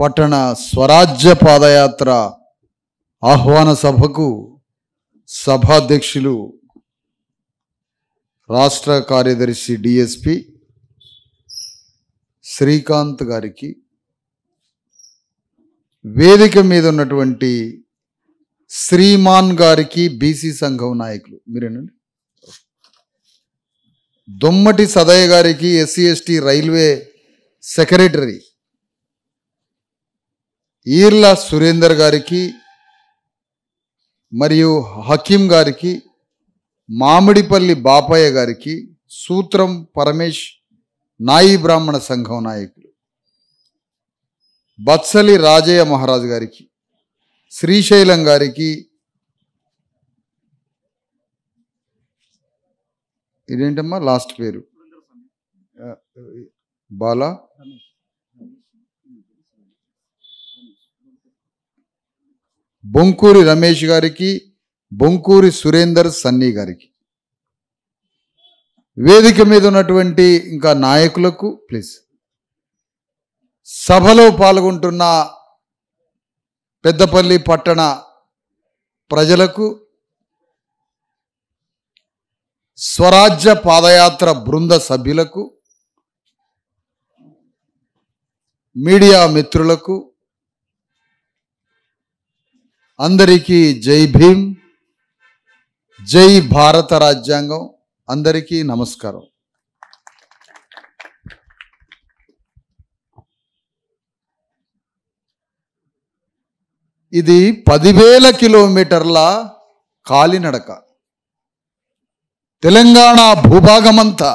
పట్టణ స్వరాజ్య పాదయాత్ర ఆహ్వాన సభకు సభాధ్యక్షులు రాష్ట్ర కార్యదర్శి డిఎస్పి శ్రీకాంత్ గారికి వేదిక మీద ఉన్నటువంటి శ్రీమాన్ గారికి బీసీ సంఘం నాయకులు మీరేనండి దొమ్మటి సదయ్య గారికి SC ST railway secretary Eerla Surender గారికి మరియు హకీం గారికి మామిడిపల్లి బాపయ్య గారికి సూత్రం పరమేష్ నాయి బ్రాహ్మణ సంఘం నాయకులు బత్సలి రాజయ్య మహారాజ్ గారికి శ్రీశైలం గారికి ఇదేంటమ్మా లాస్ట్ పేరు బాలా బొంకూరి రమేష్ గారికి బొంకూరి సురేందర్ సన్నీ గారికి వేదిక మీద ఉన్నటువంటి ఇంకా నాయకులకు ప్లీజ్ సభలో పాల్గొంటున్న పెద్దపల్లి పట్టణ ప్రజలకు స్వరాజ్య పాదయాత్ర బృంద సభ్యులకు మీడియా మిత్రులకు అందరికీ జై భీమ్ జై భారత రాజ్యాంగం అందరికీ నమస్కారం ఇది పదివేల కిలోమీటర్ల కాలినడక తెలంగాణ భూభాగమంతా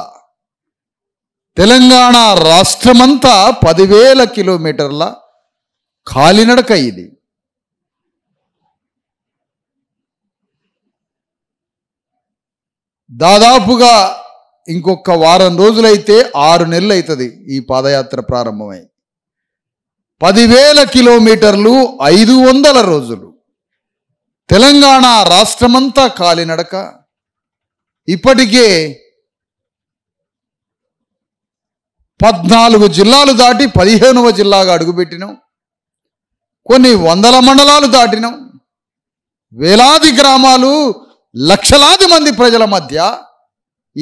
తెలంగాణ రాష్ట్రమంతా పదివేల కిలోమీటర్ల కాలినడక ఇది దాదాపుగా ఇంకొక వారం రోజులైతే ఆరు నెలలు అవుతుంది ఈ పాదయాత్ర ప్రారంభమై పదివేల కిలోమీటర్లు ఐదు వందల రోజులు తెలంగాణ రాష్ట్రమంతా కాలినడక ఇప్పటికే పద్నాలుగు జిల్లాలు దాటి పదిహేనవ జిల్లాగా అడుగుపెట్టినాం కొన్ని వందల మండలాలు దాటినాం వేలాది గ్రామాలు లక్షలాది మంది ప్రజల మధ్య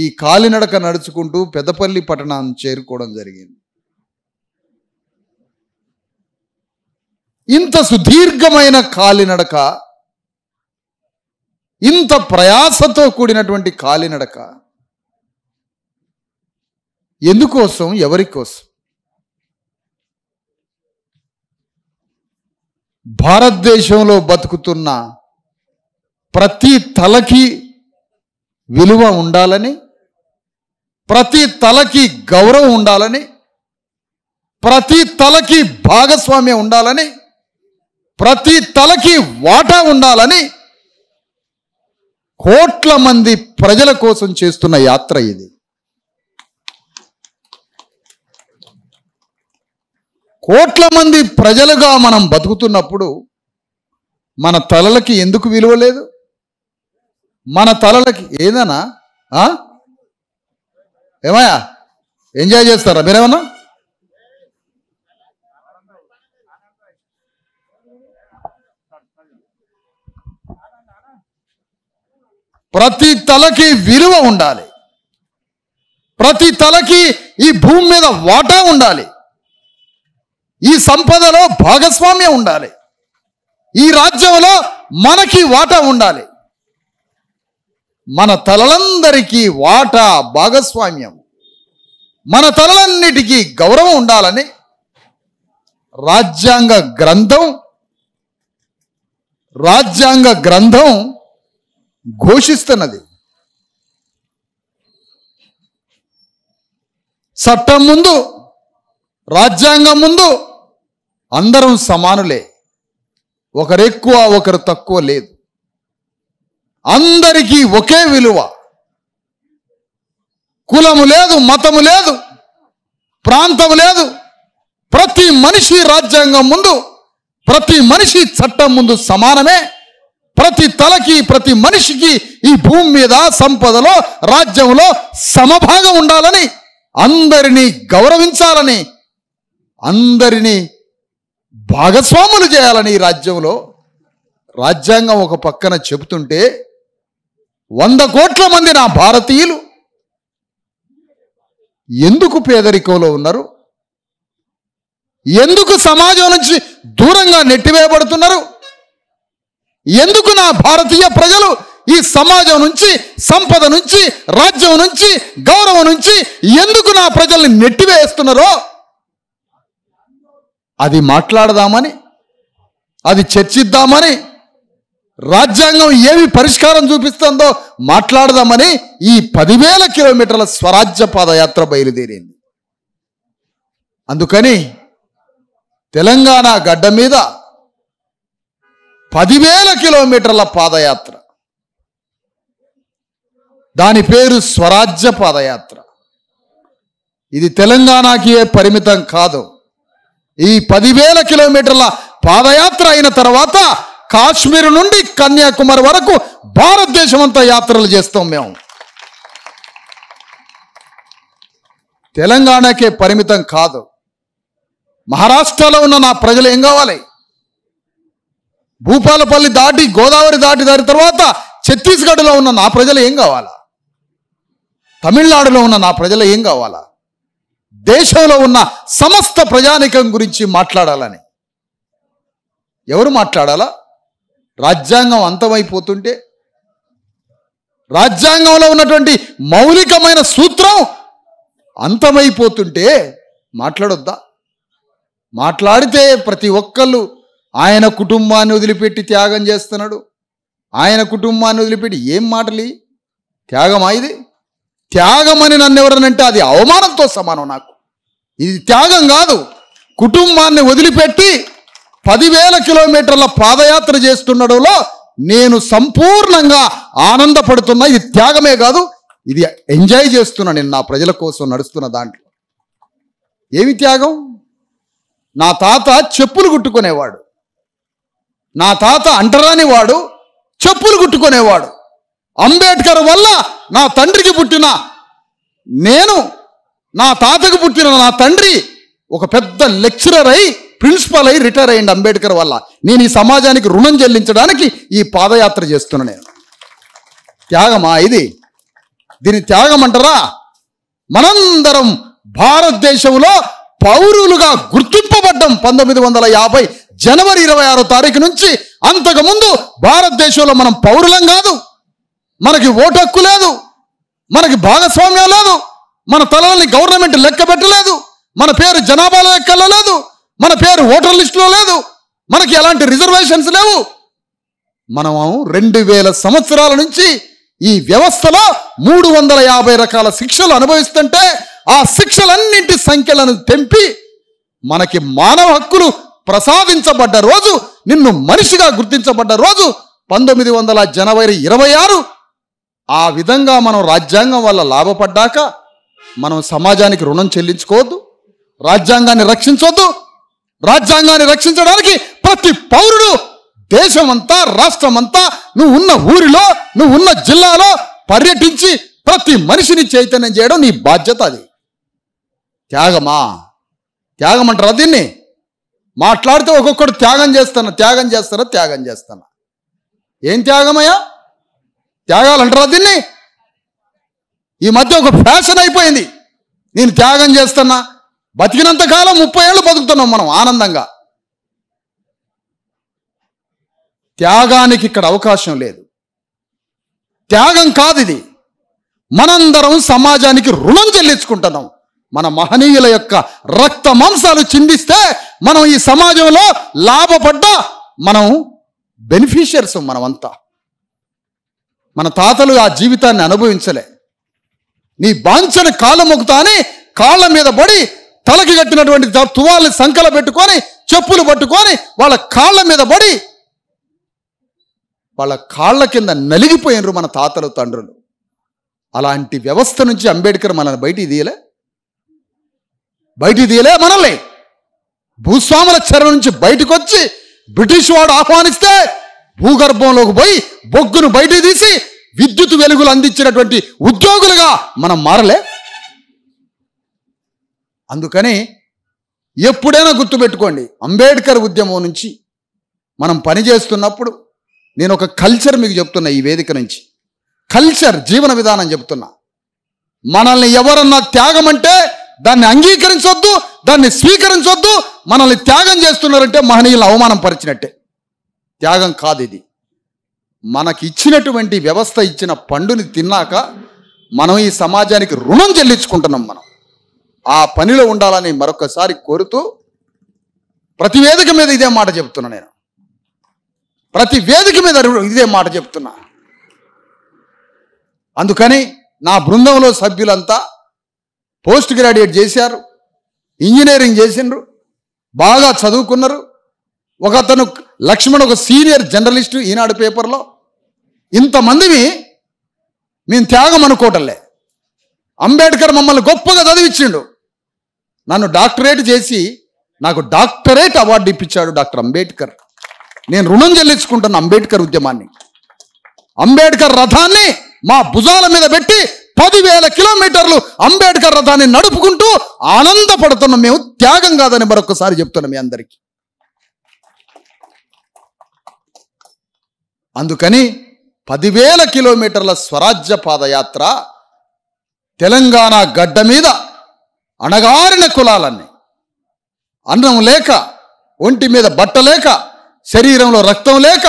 ఈ కాలినడక నడుచుకుంటూ పెద్దపల్లి పట్టణాన్ని చేరుకోవడం జరిగింది ఇంత సుదీర్ఘమైన కాలినడక ఇంత ప్రయాసతో కూడినటువంటి కాలినడక ఎందుకోసం ఎవరి కోసం భారతదేశంలో బతుకుతున్న ప్రతి తలకి విలువ ఉండాలని ప్రతి తలకి గౌరవం ఉండాలని ప్రతి తలకి భాగస్వామ్యం ఉండాలని ప్రతి తలకి వాటా ఉండాలని కోట్ల మంది ప్రజల కోసం చేస్తున్న యాత్ర ఇది కోట్ల మంది ప్రజలుగా మనం బతుకుతున్నప్పుడు మన తలలకి ఎందుకు విలువ లేదు మన తలలకి ఏదన్నా ఏమయ్యా ఎంజాయ్ చేస్తారా మీరేమన్నా ప్రతి తలకి విలువ ఉండాలి ప్రతి తలకి ఈ భూమి మీద వాటా ఉండాలి ఈ సంపదలో భాగస్వామ్యం ఉండాలి ఈ రాజ్యంలో మనకి వాటా ఉండాలి మన తలలందరికీ వాటా భాగస్వామ్యం మన తలలన్నిటికీ గౌరవం ఉండాలని రాజ్యాంగ గ్రంథం రాజ్యాంగ గ్రంథం ఘోషిస్తున్నది చట్టం ముందు రాజ్యాంగం ముందు అందరం సమానులే ఒకరు ఎక్కువ ఒకరు తక్కువ లేదు అందరికీ ఒకే విలువ కులము లేదు మతము లేదు ప్రాంతం లేదు ప్రతి మనిషి రాజ్యాంగం ముందు ప్రతి మనిషి చట్టం ముందు సమానమే ప్రతి తలకి ప్రతి మనిషికి ఈ భూమి మీద సంపదలో రాజ్యంలో సమభాగం ఉండాలని అందరినీ గౌరవించాలని అందరినీ భాగస్వాములు చేయాలని ఈ రాజ్యంలో రాజ్యాంగం ఒక పక్కన చెబుతుంటే వంద కోట్ల మంది నా భారతీయులు ఎందుకు పేదరికంలో ఉన్నారు ఎందుకు సమాజం నుంచి దూరంగా నెట్టివేయబడుతున్నారు ఎందుకు నా భారతీయ ప్రజలు ఈ సమాజం నుంచి సంపద నుంచి రాజ్యం నుంచి గౌరవం నుంచి ఎందుకు నా ప్రజల్ని నెట్టివేస్తున్నారో అది మాట్లాడదామని అది చర్చిద్దామని రాజ్యాంగం ఏమి పరిష్కారం చూపిస్తుందో మాట్లాడదామని ఈ పదివేల కిలోమీటర్ల స్వరాజ్య పాదయాత్ర బయలుదేరింది అందుకని తెలంగాణ గడ్డ మీద పదివేల కిలోమీటర్ల పాదయాత్ర దాని పేరు స్వరాజ్య పాదయాత్ర ఇది తెలంగాణకి ఏ పరిమితం కాదు ఈ పదివేల కిలోమీటర్ల పాదయాత్ర అయిన తర్వాత కాశ్మీర్ నుండి కన్యాకుమారి వరకు భారతదేశం అంతా యాత్రలు చేస్తాం మేము తెలంగాణకే పరిమితం కాదు మహారాష్ట్రలో ఉన్న నా ప్రజలు ఏం కావాలి భూపాలపల్లి దాటి గోదావరి దాటి దాని తర్వాత ఛత్తీస్గఢ్లో ఉన్న నా ప్రజలు ఏం కావాలా తమిళనాడులో ఉన్న నా ప్రజలు ఏం కావాలా దేశంలో ఉన్న సమస్త ప్రజానికం గురించి మాట్లాడాలని ఎవరు మాట్లాడాలా రాజ్యాంగం అంతమైపోతుంటే రాజ్యాంగంలో ఉన్నటువంటి మౌలికమైన సూత్రం అంతమైపోతుంటే మాట్లాడొద్దా మాట్లాడితే ప్రతి ఒక్కళ్ళు ఆయన కుటుంబాన్ని వదిలిపెట్టి త్యాగం చేస్తున్నాడు ఆయన కుటుంబాన్ని వదిలిపెట్టి ఏం మాటలి త్యాగమా ఇది త్యాగం అని నన్ను ఎవరనంటే అది అవమానంతో సమానం నాకు ఇది త్యాగం కాదు కుటుంబాన్ని వదిలిపెట్టి పదివేల కిలోమీటర్ల పాదయాత్ర చేస్తుండడంలో నేను సంపూర్ణంగా ఆనందపడుతున్నా ఇది త్యాగమే కాదు ఇది ఎంజాయ్ చేస్తున్నా నేను నా ప్రజల కోసం నడుస్తున్న దాంట్లో ఏమి త్యాగం నా తాత చెప్పులు కుట్టుకునేవాడు నా తాత అంటరాని వాడు చెప్పులు కుట్టుకునేవాడు అంబేద్కర్ వల్ల నా తండ్రికి పుట్టిన నేను నా తాతకు పుట్టిన నా తండ్రి ఒక పెద్ద లెక్చరర్ అయి ప్రిన్సిపాల్ అయ్యి రిటైర్ అయ్యండి అంబేద్కర్ వల్ల నేను ఈ సమాజానికి రుణం చెల్లించడానికి ఈ పాదయాత్ర చేస్తున్నా నేను త్యాగమా ఇది దీని త్యాగం అంటారా మనందరం భారతదేశంలో పౌరులుగా గుర్తింపబడ్డం పంతొమ్మిది వందల యాభై జనవరి ఇరవై ఆరో తారీఖు నుంచి అంతకుముందు భారతదేశంలో మనం పౌరులం కాదు మనకి ఓటు హక్కు లేదు మనకి భాగస్వామ్యం లేదు మన తలల్ని గవర్నమెంట్ లెక్క పెట్టలేదు మన పేరు జనాభాలో లెక్కలో లేదు మన పేరు ఓటర్ లిస్టులో లేదు మనకి ఎలాంటి రిజర్వేషన్స్ లేవు మనము రెండు వేల సంవత్సరాల నుంచి ఈ వ్యవస్థలో మూడు వందల యాభై రకాల శిక్షలు అనుభవిస్తుంటే ఆ శిక్షలన్నింటి సంఖ్యలను తెంపి మనకి మానవ హక్కులు ప్రసాదించబడ్డ రోజు నిన్ను మనిషిగా గుర్తించబడ్డ రోజు పంతొమ్మిది వందల జనవరి ఇరవై ఆరు ఆ విధంగా మనం రాజ్యాంగం వల్ల లాభపడ్డాక మనం సమాజానికి రుణం చెల్లించుకోవద్దు రాజ్యాంగాన్ని రక్షించవద్దు రాజ్యాంగాన్ని రక్షించడానికి ప్రతి పౌరుడు దేశమంతా రాష్ట్రమంతా నువ్వు ఉన్న ఊరిలో నువ్వు ఉన్న జిల్లాలో పర్యటించి ప్రతి మనిషిని చైతన్యం చేయడం నీ బాధ్యత అది త్యాగమా త్యాగం అంటారా దీన్ని మాట్లాడితే ఒక్కొక్కడు త్యాగం చేస్తాను త్యాగం చేస్తారా త్యాగం చేస్తాను ఏం త్యాగమయ్యా త్యాగాలంటారా దీన్ని ఈ మధ్య ఒక ఫ్యాషన్ అయిపోయింది నేను త్యాగం చేస్తున్నా బతికినంత కాలం ముప్పై ఏళ్ళు బతుకుతున్నాం మనం ఆనందంగా త్యాగానికి ఇక్కడ అవకాశం లేదు త్యాగం కాదు ఇది మనందరం సమాజానికి రుణం చెల్లించుకుంటున్నాం మన మహనీయుల యొక్క రక్త మాంసాలు చిందిస్తే మనం ఈ సమాజంలో లాభపడ్డా మనం బెనిఫిషియర్స్ మనమంతా మన తాతలు ఆ జీవితాన్ని అనుభవించలే నీ బాంఛన కాళ్ళ మొక్కుతా అని కాళ్ళ మీద పడి తలకి కట్టినటువంటి తువాల్ని సంకల పెట్టుకొని చెప్పులు పట్టుకొని వాళ్ళ కాళ్ళ మీద పడి వాళ్ళ కాళ్ళ కింద నలిగిపోయినరు మన తాతలు తండ్రులు అలాంటి వ్యవస్థ నుంచి అంబేద్కర్ మనల్ని బయటికి తీయలే బయటికి తీయలే మనల్ని భూస్వాముల చెర నుంచి బయటకు వచ్చి బ్రిటిష్ వాడు ఆహ్వానిస్తే భూగర్భంలోకి పోయి బొగ్గును బయటకు తీసి విద్యుత్ వెలుగులు అందించినటువంటి ఉద్యోగులుగా మనం మారలే అందుకని ఎప్పుడైనా గుర్తుపెట్టుకోండి అంబేద్కర్ ఉద్యమం నుంచి మనం పనిచేస్తున్నప్పుడు నేను ఒక కల్చర్ మీకు చెప్తున్నా ఈ వేదిక నుంచి కల్చర్ జీవన విధానం చెప్తున్నా మనల్ని ఎవరన్నా త్యాగం అంటే దాన్ని అంగీకరించొద్దు దాన్ని స్వీకరించొద్దు మనల్ని త్యాగం చేస్తున్నారంటే మహనీయులు అవమానం పరిచినట్టే త్యాగం కాదు ఇది మనకి ఇచ్చినటువంటి వ్యవస్థ ఇచ్చిన పండుని తిన్నాక మనం ఈ సమాజానికి రుణం చెల్లించుకుంటున్నాం మనం ఆ పనిలో ఉండాలని మరొకసారి కోరుతూ ప్రతి వేదిక మీద ఇదే మాట చెప్తున్నా నేను ప్రతి వేదిక మీద ఇదే మాట చెప్తున్నా అందుకని నా బృందంలో సభ్యులంతా పోస్ట్ గ్రాడ్యుయేట్ చేశారు ఇంజనీరింగ్ చేసిండ్రు బాగా చదువుకున్నారు ఒక అతను లక్ష్మణ్ ఒక సీనియర్ జర్నలిస్టు ఈనాడు పేపర్లో ఇంతమందివి మేము త్యాగం అనుకోవటంలే అంబేద్కర్ మమ్మల్ని గొప్పగా చదివించిండు నన్ను డాక్టరేట్ చేసి నాకు డాక్టరేట్ అవార్డు ఇప్పించాడు డాక్టర్ అంబేద్కర్ నేను రుణం చెల్లించుకుంటున్న అంబేద్కర్ ఉద్యమాన్ని అంబేద్కర్ రథాన్ని మా భుజాల మీద పెట్టి పదివేల కిలోమీటర్లు అంబేద్కర్ రథాన్ని నడుపుకుంటూ ఆనందపడుతున్నాం మేము త్యాగం కాదని మరొకసారి చెప్తున్నాం మీ అందరికీ అందుకని పదివేల కిలోమీటర్ల స్వరాజ్య పాదయాత్ర తెలంగాణ గడ్డ మీద అణగారిన కులాలన్నీ అన్నం లేక ఒంటి మీద బట్ట లేక శరీరంలో రక్తం లేక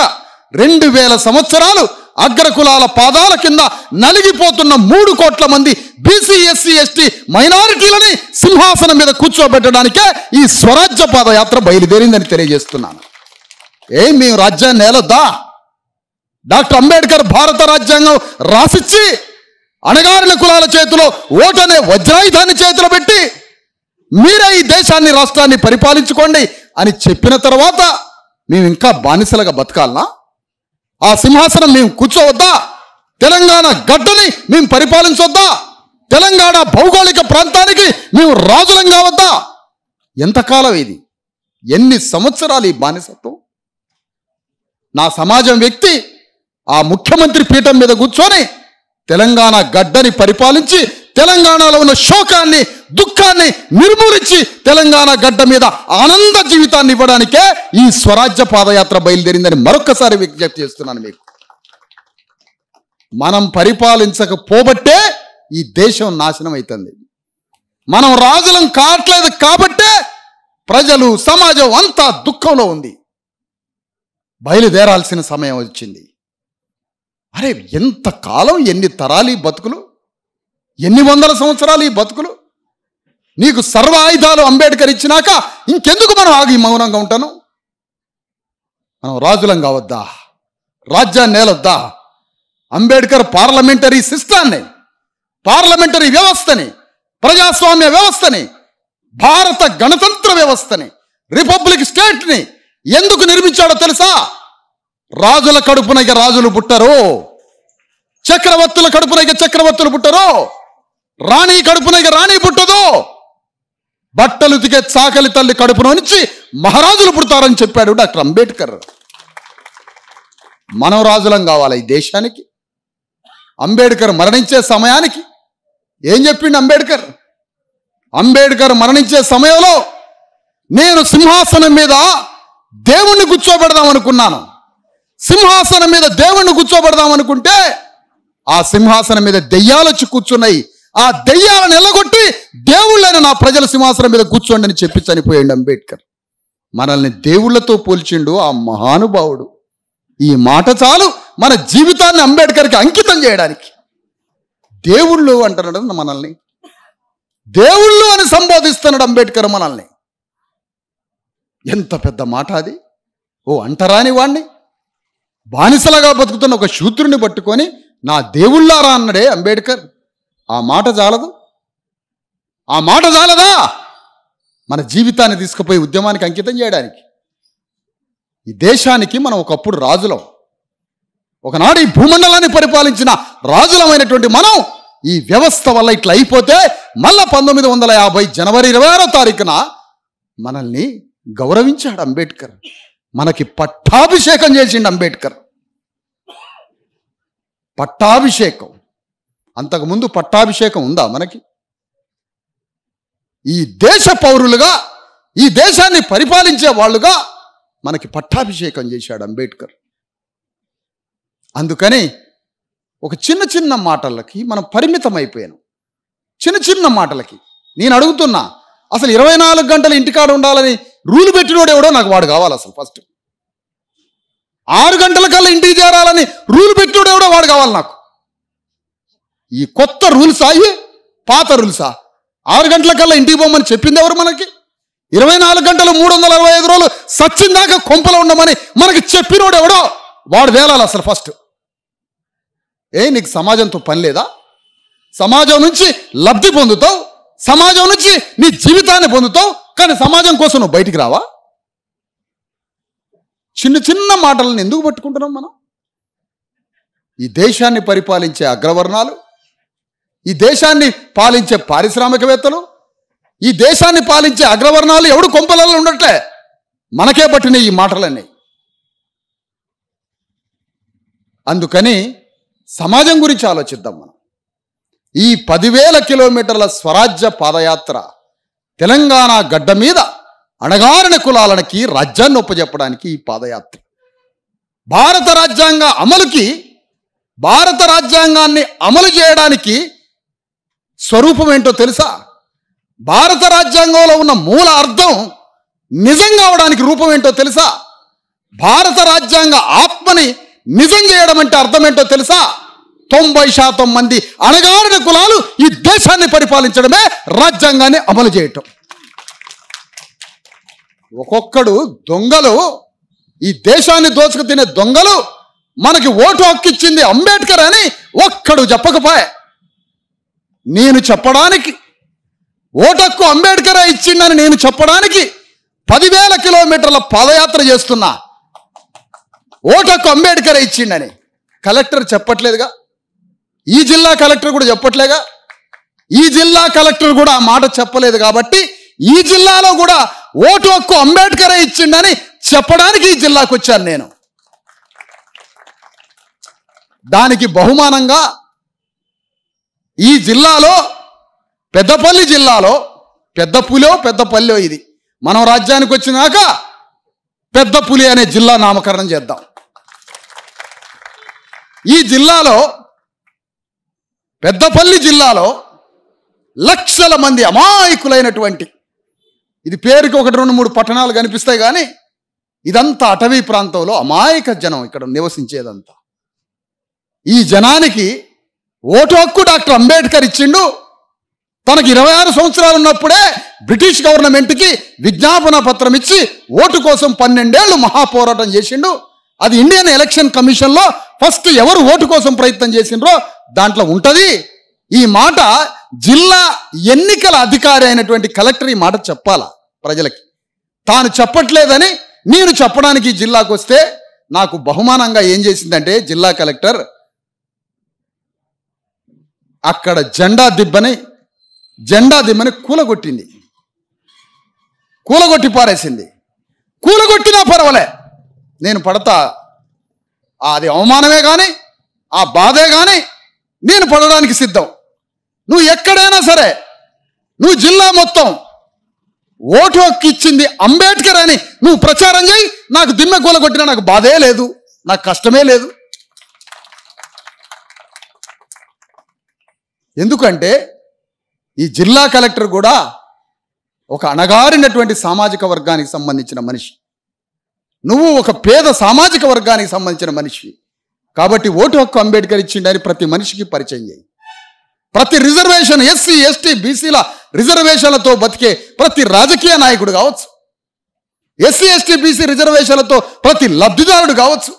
రెండు వేల సంవత్సరాలు అగ్రకులాల పాదాల కింద నలిగిపోతున్న మూడు కోట్ల మంది బీసీ ఎస్సీ ఎస్టీ మైనారిటీలని సింహాసనం మీద కూర్చోబెట్టడానికే ఈ స్వరాజ్య పాదయాత్ర బయలుదేరిందని తెలియజేస్తున్నాను ఏం మేము రాజ్యాన్ని నేలొద్దా డాక్టర్ అంబేద్కర్ భారత రాజ్యాంగం రాసిచ్చి అణగారిన కులాల చేతిలో ఓటనే వజ్రాయుధాన్ని చేతిలో పెట్టి మీరే ఈ దేశాన్ని రాష్ట్రాన్ని పరిపాలించుకోండి అని చెప్పిన తర్వాత మేము ఇంకా బానిసలుగా బతకాలనా ఆ సింహాసనం మేము కూర్చోవద్దా తెలంగాణ గడ్డని మేము పరిపాలించొద్దా తెలంగాణ భౌగోళిక ప్రాంతానికి మేము రాజులం కావద్దా ఎంతకాలం ఇది ఎన్ని సంవత్సరాలు ఈ బానిసత్వం నా సమాజం వ్యక్తి ఆ ముఖ్యమంత్రి పీఠం మీద కూర్చొని తెలంగాణ గడ్డని పరిపాలించి తెలంగాణలో ఉన్న శోకాన్ని దుఃఖాన్ని నిర్మూలించి తెలంగాణ గడ్డ మీద ఆనంద జీవితాన్ని ఇవ్వడానికే ఈ స్వరాజ్య పాదయాత్ర బయలుదేరిందని మరొకసారి విజ్ఞప్తి చేస్తున్నాను మీకు మనం పరిపాలించకపోబట్టే ఈ దేశం నాశనం అవుతుంది మనం రాజులం కావట్లేదు కాబట్టే ప్రజలు సమాజం అంతా దుఃఖంలో ఉంది బయలుదేరాల్సిన సమయం వచ్చింది అరే ఎంత కాలం ఎన్ని తరాలు ఈ బతుకులు ఎన్ని వందల సంవత్సరాలు ఈ బతుకులు నీకు సర్వ ఆయుధాలు అంబేద్కర్ ఇచ్చినాక ఇంకెందుకు మనం ఆగి మౌనంగా ఉంటాను మనం రాజులం కావద్దా రాజ్యాన్ని నేలొద్దా అంబేద్కర్ పార్లమెంటరీ సిస్టాన్ని పార్లమెంటరీ వ్యవస్థని ప్రజాస్వామ్య వ్యవస్థని భారత గణతంత్ర వ్యవస్థని రిపబ్లిక్ స్టేట్ని ఎందుకు నిర్మించాడో తెలుసా రాజుల కడుపున రాజులు పుట్టరు చక్రవర్తుల కడుపున చక్రవర్తులు పుట్టరు రాణి కడుపున రాణి పుట్టదు బట్టలు తికే చాకలి తల్లి కడుపున నుంచి మహారాజులు పుడతారని చెప్పాడు డాక్టర్ అంబేద్కర్ మనం రాజులం కావాలి ఈ దేశానికి అంబేద్కర్ మరణించే సమయానికి ఏం చెప్పిండు అంబేద్కర్ అంబేద్కర్ మరణించే సమయంలో నేను సింహాసనం మీద దేవుణ్ణి కూర్చోబెడదాం అనుకున్నాను సింహాసనం మీద దేవుణ్ణి కూర్చోబెడదాం అనుకుంటే ఆ సింహాసనం మీద దెయ్యాలు వచ్చి కూర్చున్నాయి ఆ దెయ్యాలను ఎల్లగొట్టి దేవుళ్ళైన నా ప్రజల సింహాసనం మీద కూర్చోండి అని చెప్పి చనిపోయాడు అంబేద్కర్ మనల్ని దేవుళ్లతో పోల్చిండు ఆ మహానుభావుడు ఈ మాట చాలు మన జీవితాన్ని అంబేద్కర్కి అంకితం చేయడానికి దేవుళ్ళు అంటున్నాడు మనల్ని దేవుళ్ళు అని సంబోధిస్తున్నాడు అంబేద్కర్ మనల్ని ఎంత పెద్ద మాట అది ఓ అంటరాని వాణ్ణి బానిసలుగా బతుకుతున్న ఒక శూద్రుని పట్టుకొని నా దేవుళ్ళారా అన్నాడే అంబేద్కర్ ఆ మాట చాలదు ఆ మాట చాలదా మన జీవితాన్ని తీసుకుపోయి ఉద్యమానికి అంకితం చేయడానికి ఈ దేశానికి మనం ఒకప్పుడు రాజులం ఒకనాడు ఈ భూమండలాన్ని పరిపాలించిన రాజులమైనటువంటి మనం ఈ వ్యవస్థ వల్ల ఇట్లా అయిపోతే మళ్ళా పంతొమ్మిది వందల యాభై జనవరి ఇరవై ఆరో తారీఖున మనల్ని గౌరవించాడు అంబేద్కర్ మనకి పట్టాభిషేకం చేసిండు అంబేద్కర్ పట్టాభిషేకం అంతకుముందు పట్టాభిషేకం ఉందా మనకి ఈ దేశ పౌరులుగా ఈ దేశాన్ని పరిపాలించే వాళ్ళుగా మనకి పట్టాభిషేకం చేశాడు అంబేద్కర్ అందుకని ఒక చిన్న చిన్న మాటలకి మనం పరిమితం అయిపోయాను చిన్న చిన్న మాటలకి నేను అడుగుతున్నా అసలు ఇరవై నాలుగు గంటలు ఇంటికాడ ఉండాలని రూల్ పెట్టినోడు ఎవడో నాకు వాడు కావాలి అసలు ఫస్ట్ ఆరు గంటల కల్లా ఇంటికి చేరాలని రూల్ పెట్టినోడు ఎవడో వాడు కావాలి నాకు ఈ కొత్త రూల్సా ఇవి పాత రూల్సా ఆరు గంటల కల్లా ఇంటికి పోమని చెప్పింది ఎవరు మనకి ఇరవై నాలుగు గంటలు మూడు వందల అరవై ఐదు రోజులు సచ్చిందాకా కొంపలో ఉండమని మనకి చెప్పినోడు ఎవడో వాడు వేలాలి అసలు ఫస్ట్ ఏ నీకు సమాజంతో పని లేదా సమాజం నుంచి లబ్ధి పొందుతావు సమాజం నుంచి నీ జీవితాన్ని పొందుతావు కానీ సమాజం కోసం నువ్వు బయటికి రావా చిన్న చిన్న మాటలను ఎందుకు పట్టుకుంటున్నాం మనం ఈ దేశాన్ని పరిపాలించే అగ్రవర్ణాలు ఈ దేశాన్ని పాలించే పారిశ్రామికవేత్తలు ఈ దేశాన్ని పాలించే అగ్రవర్ణాలు ఎవడు కొంపలలో ఉండట్లే మనకే పట్టిన ఈ మాటలన్నీ అందుకని సమాజం గురించి ఆలోచిద్దాం మనం ఈ పదివేల కిలోమీటర్ల స్వరాజ్య పాదయాత్ర తెలంగాణ గడ్డ మీద అణగారిన కులాలకి రాజ్యాన్ని ఒప్పజెప్పడానికి ఈ పాదయాత్ర భారత రాజ్యాంగ అమలుకి భారత రాజ్యాంగాన్ని అమలు చేయడానికి స్వరూపం ఏంటో తెలుసా భారత రాజ్యాంగంలో ఉన్న మూల అర్థం నిజం కావడానికి రూపం ఏంటో తెలుసా భారత రాజ్యాంగ ఆత్మని నిజం చేయడం అంటే అర్థం ఏంటో తెలుసా తొంభై శాతం మంది అణగారిన కులాలు ఈ దేశాన్ని పరిపాలించడమే రాజ్యాంగాన్ని అమలు చేయటం ఒక్కొక్కడు దొంగలు ఈ దేశాన్ని దోచుకు తినే దొంగలు మనకి ఓటు హక్కిచ్చింది అంబేద్కర్ అని ఒక్కడు చెప్పకపోయా నేను చెప్పడానికి ఓటక్కు అంబేద్కరే ఇచ్చిందని నేను చెప్పడానికి పదివేల కిలోమీటర్ల పాదయాత్ర చేస్తున్నా ఓటక్కు అంబేద్కర్ అంబేద్కరే ఇచ్చిండని కలెక్టర్ చెప్పట్లేదుగా ఈ జిల్లా కలెక్టర్ కూడా చెప్పట్లేగా ఈ జిల్లా కలెక్టర్ కూడా ఆ మాట చెప్పలేదు కాబట్టి ఈ జిల్లాలో కూడా ఓటు హక్కు అంబేద్కరే ఇచ్చిండని చెప్పడానికి ఈ జిల్లాకు వచ్చాను నేను దానికి బహుమానంగా ఈ జిల్లాలో పెద్దపల్లి జిల్లాలో పెద్ద పులో పెద్ద ఇది మనం రాజ్యానికి వచ్చినాక పెద్ద పులి అనే జిల్లా నామకరణం చేద్దాం ఈ జిల్లాలో పెద్దపల్లి జిల్లాలో లక్షల మంది అమాయకులైనటువంటి ఇది పేరుకి ఒకటి రెండు మూడు పట్టణాలు కనిపిస్తాయి కానీ ఇదంతా అటవీ ప్రాంతంలో అమాయక జనం ఇక్కడ నివసించేదంతా ఈ జనానికి ఓటు హక్కు డాక్టర్ అంబేద్కర్ ఇచ్చిండు తనకు ఇరవై ఆరు సంవత్సరాలు ఉన్నప్పుడే బ్రిటిష్ గవర్నమెంట్కి విజ్ఞాపన పత్రం ఇచ్చి ఓటు కోసం పన్నెండేళ్లు మహాపోరాటం చేసిండు అది ఇండియన్ ఎలక్షన్ కమిషన్లో ఫస్ట్ ఎవరు ఓటు కోసం ప్రయత్నం చేసిండ్రో దాంట్లో ఉంటుంది ఈ మాట జిల్లా ఎన్నికల అధికారి అయినటువంటి కలెక్టర్ ఈ మాట చెప్పాలా ప్రజలకి తాను చెప్పట్లేదని నేను చెప్పడానికి జిల్లాకు వస్తే నాకు బహుమానంగా ఏం చేసిందంటే జిల్లా కలెక్టర్ అక్కడ జెండా దిబ్బని జెండా దిబ్బని కూలగొట్టింది కూలగొట్టి పారేసింది కూలగొట్టినా పర్వాలే నేను పడతా అది అవమానమే కానీ ఆ బాధే కానీ నేను పడడానికి సిద్ధం నువ్వు ఎక్కడైనా సరే నువ్వు జిల్లా మొత్తం ఓటు హక్కు ఇచ్చింది అంబేద్కర్ అని నువ్వు ప్రచారం చేయి నాకు దిమ్మె కొట్టినా నాకు బాధే లేదు నాకు కష్టమే లేదు ఎందుకంటే ఈ జిల్లా కలెక్టర్ కూడా ఒక అణగారినటువంటి సామాజిక వర్గానికి సంబంధించిన మనిషి నువ్వు ఒక పేద సామాజిక వర్గానికి సంబంధించిన మనిషి కాబట్టి ఓటు హక్కు అంబేద్కర్ ఇచ్చిండని ప్రతి మనిషికి పరిచయం చేయి ప్రతి రిజర్వేషన్ ఎస్సీ ఎస్టీ బీసీల రిజర్వేషన్లతో బతికే ప్రతి రాజకీయ నాయకుడు కావచ్చు ఎస్సీ ఎస్టీ బీసీ రిజర్వేషన్లతో ప్రతి లబ్ధిదారుడు కావచ్చు